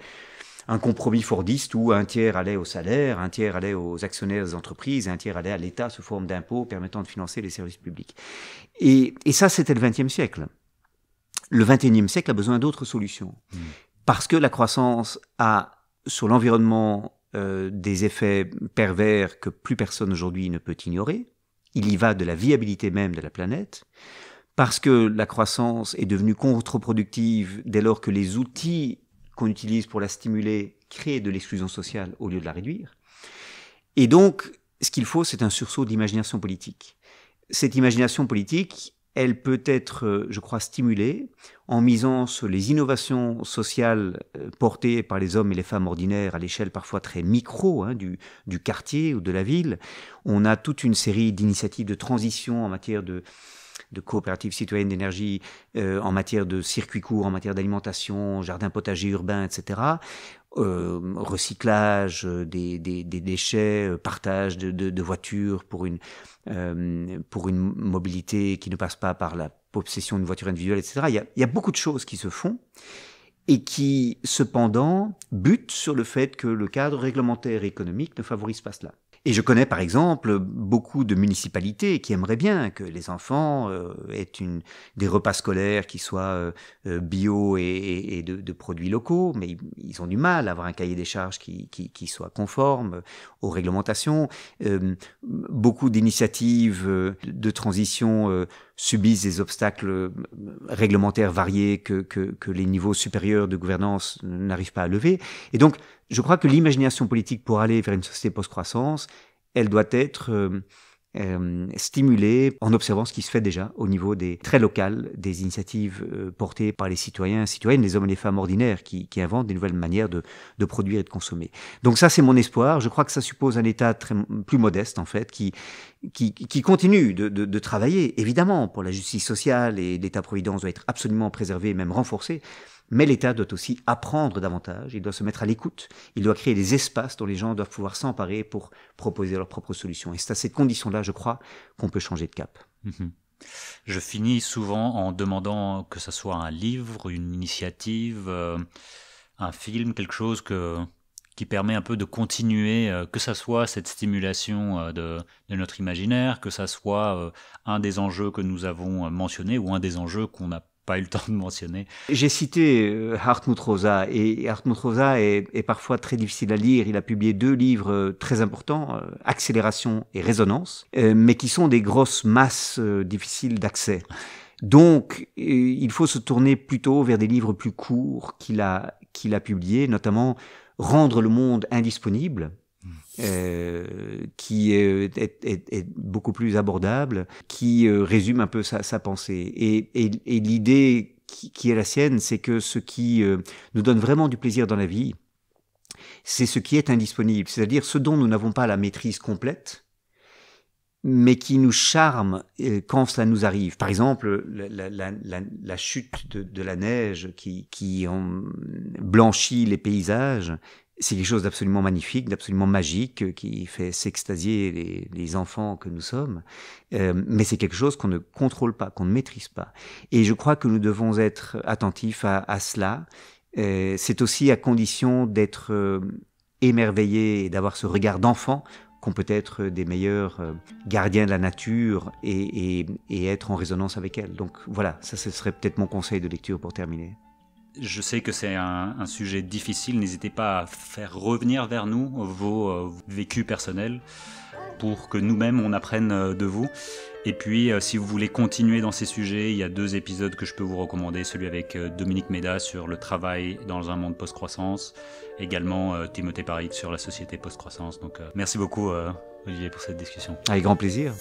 un compromis fordiste où un tiers allait au salaire, un tiers allait aux actionnaires des entreprises, un tiers allait à l'État sous forme d'impôts permettant de financer les services publics. Et, ça, c'était le XXe siècle. Le XXIe siècle a besoin d'autres solutions. Mmh. Parce que la croissance a, sur l'environnement, euh, des effets pervers que plus personne aujourd'hui ne peut ignorer il y va de la viabilité même de la planète, parce que la croissance est devenue contre-productive dès lors que les outils qu'on utilise pour la stimuler créent de l'exclusion sociale au lieu de la réduire. Et donc, ce qu'il faut, c'est un sursaut d'imagination politique. Cette imagination politique, elle peut être, euh, je crois, stimulée en misant sur les innovations sociales euh, portées par les hommes et les femmes ordinaires à l'échelle parfois très micro hein, du, quartier ou de la ville. On a toute une série d'initiatives de transition en matière de, coopératives citoyennes d'énergie euh, en matière de circuits courts, en matière d'alimentation, jardin potager urbain, etc euh, recyclage euh, des, déchets, euh, partage de, voitures pour une, euh, pour une mobilité qui ne passe pas par la possession d'une voiture individuelle, etc. Il y, a, il y a beaucoup de choses qui se font et qui, cependant, butent sur le fait que le cadre réglementaire et économique ne favorise pas cela. Et je connais par exemple beaucoup de municipalités qui aimeraient bien que les enfants euh, aient une, des repas scolaires qui soient euh, euh, bio et, de, produits locaux, mais ils ont du mal à avoir un cahier des charges qui, qui, soit conforme aux réglementations. beaucoup d'initiatives de transition subissent des obstacles réglementaires variés que, que, que les niveaux supérieurs de gouvernance n'arrivent pas à lever. Et donc je crois que l'imagination politique pour aller vers une société post-croissance, elle doit être euh, euh, stimulée en observant ce qui se fait déjà au niveau des très locales, des initiatives euh, portées par les citoyens, citoyennes, les hommes et les femmes ordinaires qui, inventent des nouvelles manières de, produire et de consommer. Donc ça, c'est mon espoir. Je crois que ça suppose un État plus modeste, en fait, qui, continue de, de travailler, évidemment, pour la justice sociale et l'État-providence doit être absolument préservé et même renforcé mais l'État doit aussi apprendre davantage, il doit se mettre à l'écoute, il doit créer des espaces dont les gens doivent pouvoir s'emparer pour proposer leurs propres solutions. Et c'est à cette conditions-là, je crois, qu'on peut changer de cap. Mhm. Je finis souvent en demandant que ce soit un livre, une initiative, euh, un film, quelque chose qui permet un peu de continuer, euh, que ce soit cette stimulation euh, de, notre imaginaire, que ce soit un des enjeux que nous avons mentionnés ou un des enjeux qu'on a eu le temps de mentionner. J'ai cité euh, Hartmut Rosa, et Hartmut Rosa est, est, parfois très difficile à lire. Il a publié deux livres euh, très importants, euh, Accélération et Résonance, mais qui sont des grosses masses difficiles d'accès. Donc, il faut se tourner plutôt vers des livres plus courts qu'il a, qu'il a publiés, notamment Rendre le monde indisponible, euh, qui est, beaucoup plus abordable, qui euh, résume un peu sa, pensée. Et, l'idée qui, est la sienne, c'est que ce qui euh, nous donne vraiment du plaisir dans la vie, c'est ce qui est indisponible, c'est-à-dire ce dont nous n'avons pas la maîtrise complète, mais qui nous charme quand cela nous arrive. Par exemple, la, chute de, la neige qui, blanchit les paysages c'est quelque chose d'absolument magnifique, d'absolument magique, euh, qui fait s'extasier les, enfants que nous sommes. Euh, mais c'est quelque chose qu'on ne contrôle pas, qu'on ne maîtrise pas. Et je crois que nous devons être attentifs à, cela. Euh, c'est aussi à condition d'être émerveillés émerveillé et d'avoir ce regard d'enfant qu'on peut être des meilleurs gardiens de la nature et, et être en résonance avec elle. Donc voilà, ça ce serait peut-être mon conseil de lecture pour terminer. Je sais que c'est un, sujet difficile, n'hésitez pas à faire revenir vers nous vos euh, vécus personnels pour que nous-mêmes on apprenne euh, de vous. Et puis euh, si vous voulez continuer dans ces sujets, il y a deux épisodes que je peux vous recommander, celui avec Dominique Méda sur le travail dans un monde post-croissance, également Timothée Paris sur la société post-croissance. Donc merci beaucoup Olivier pour cette discussion. Avec grand plaisir.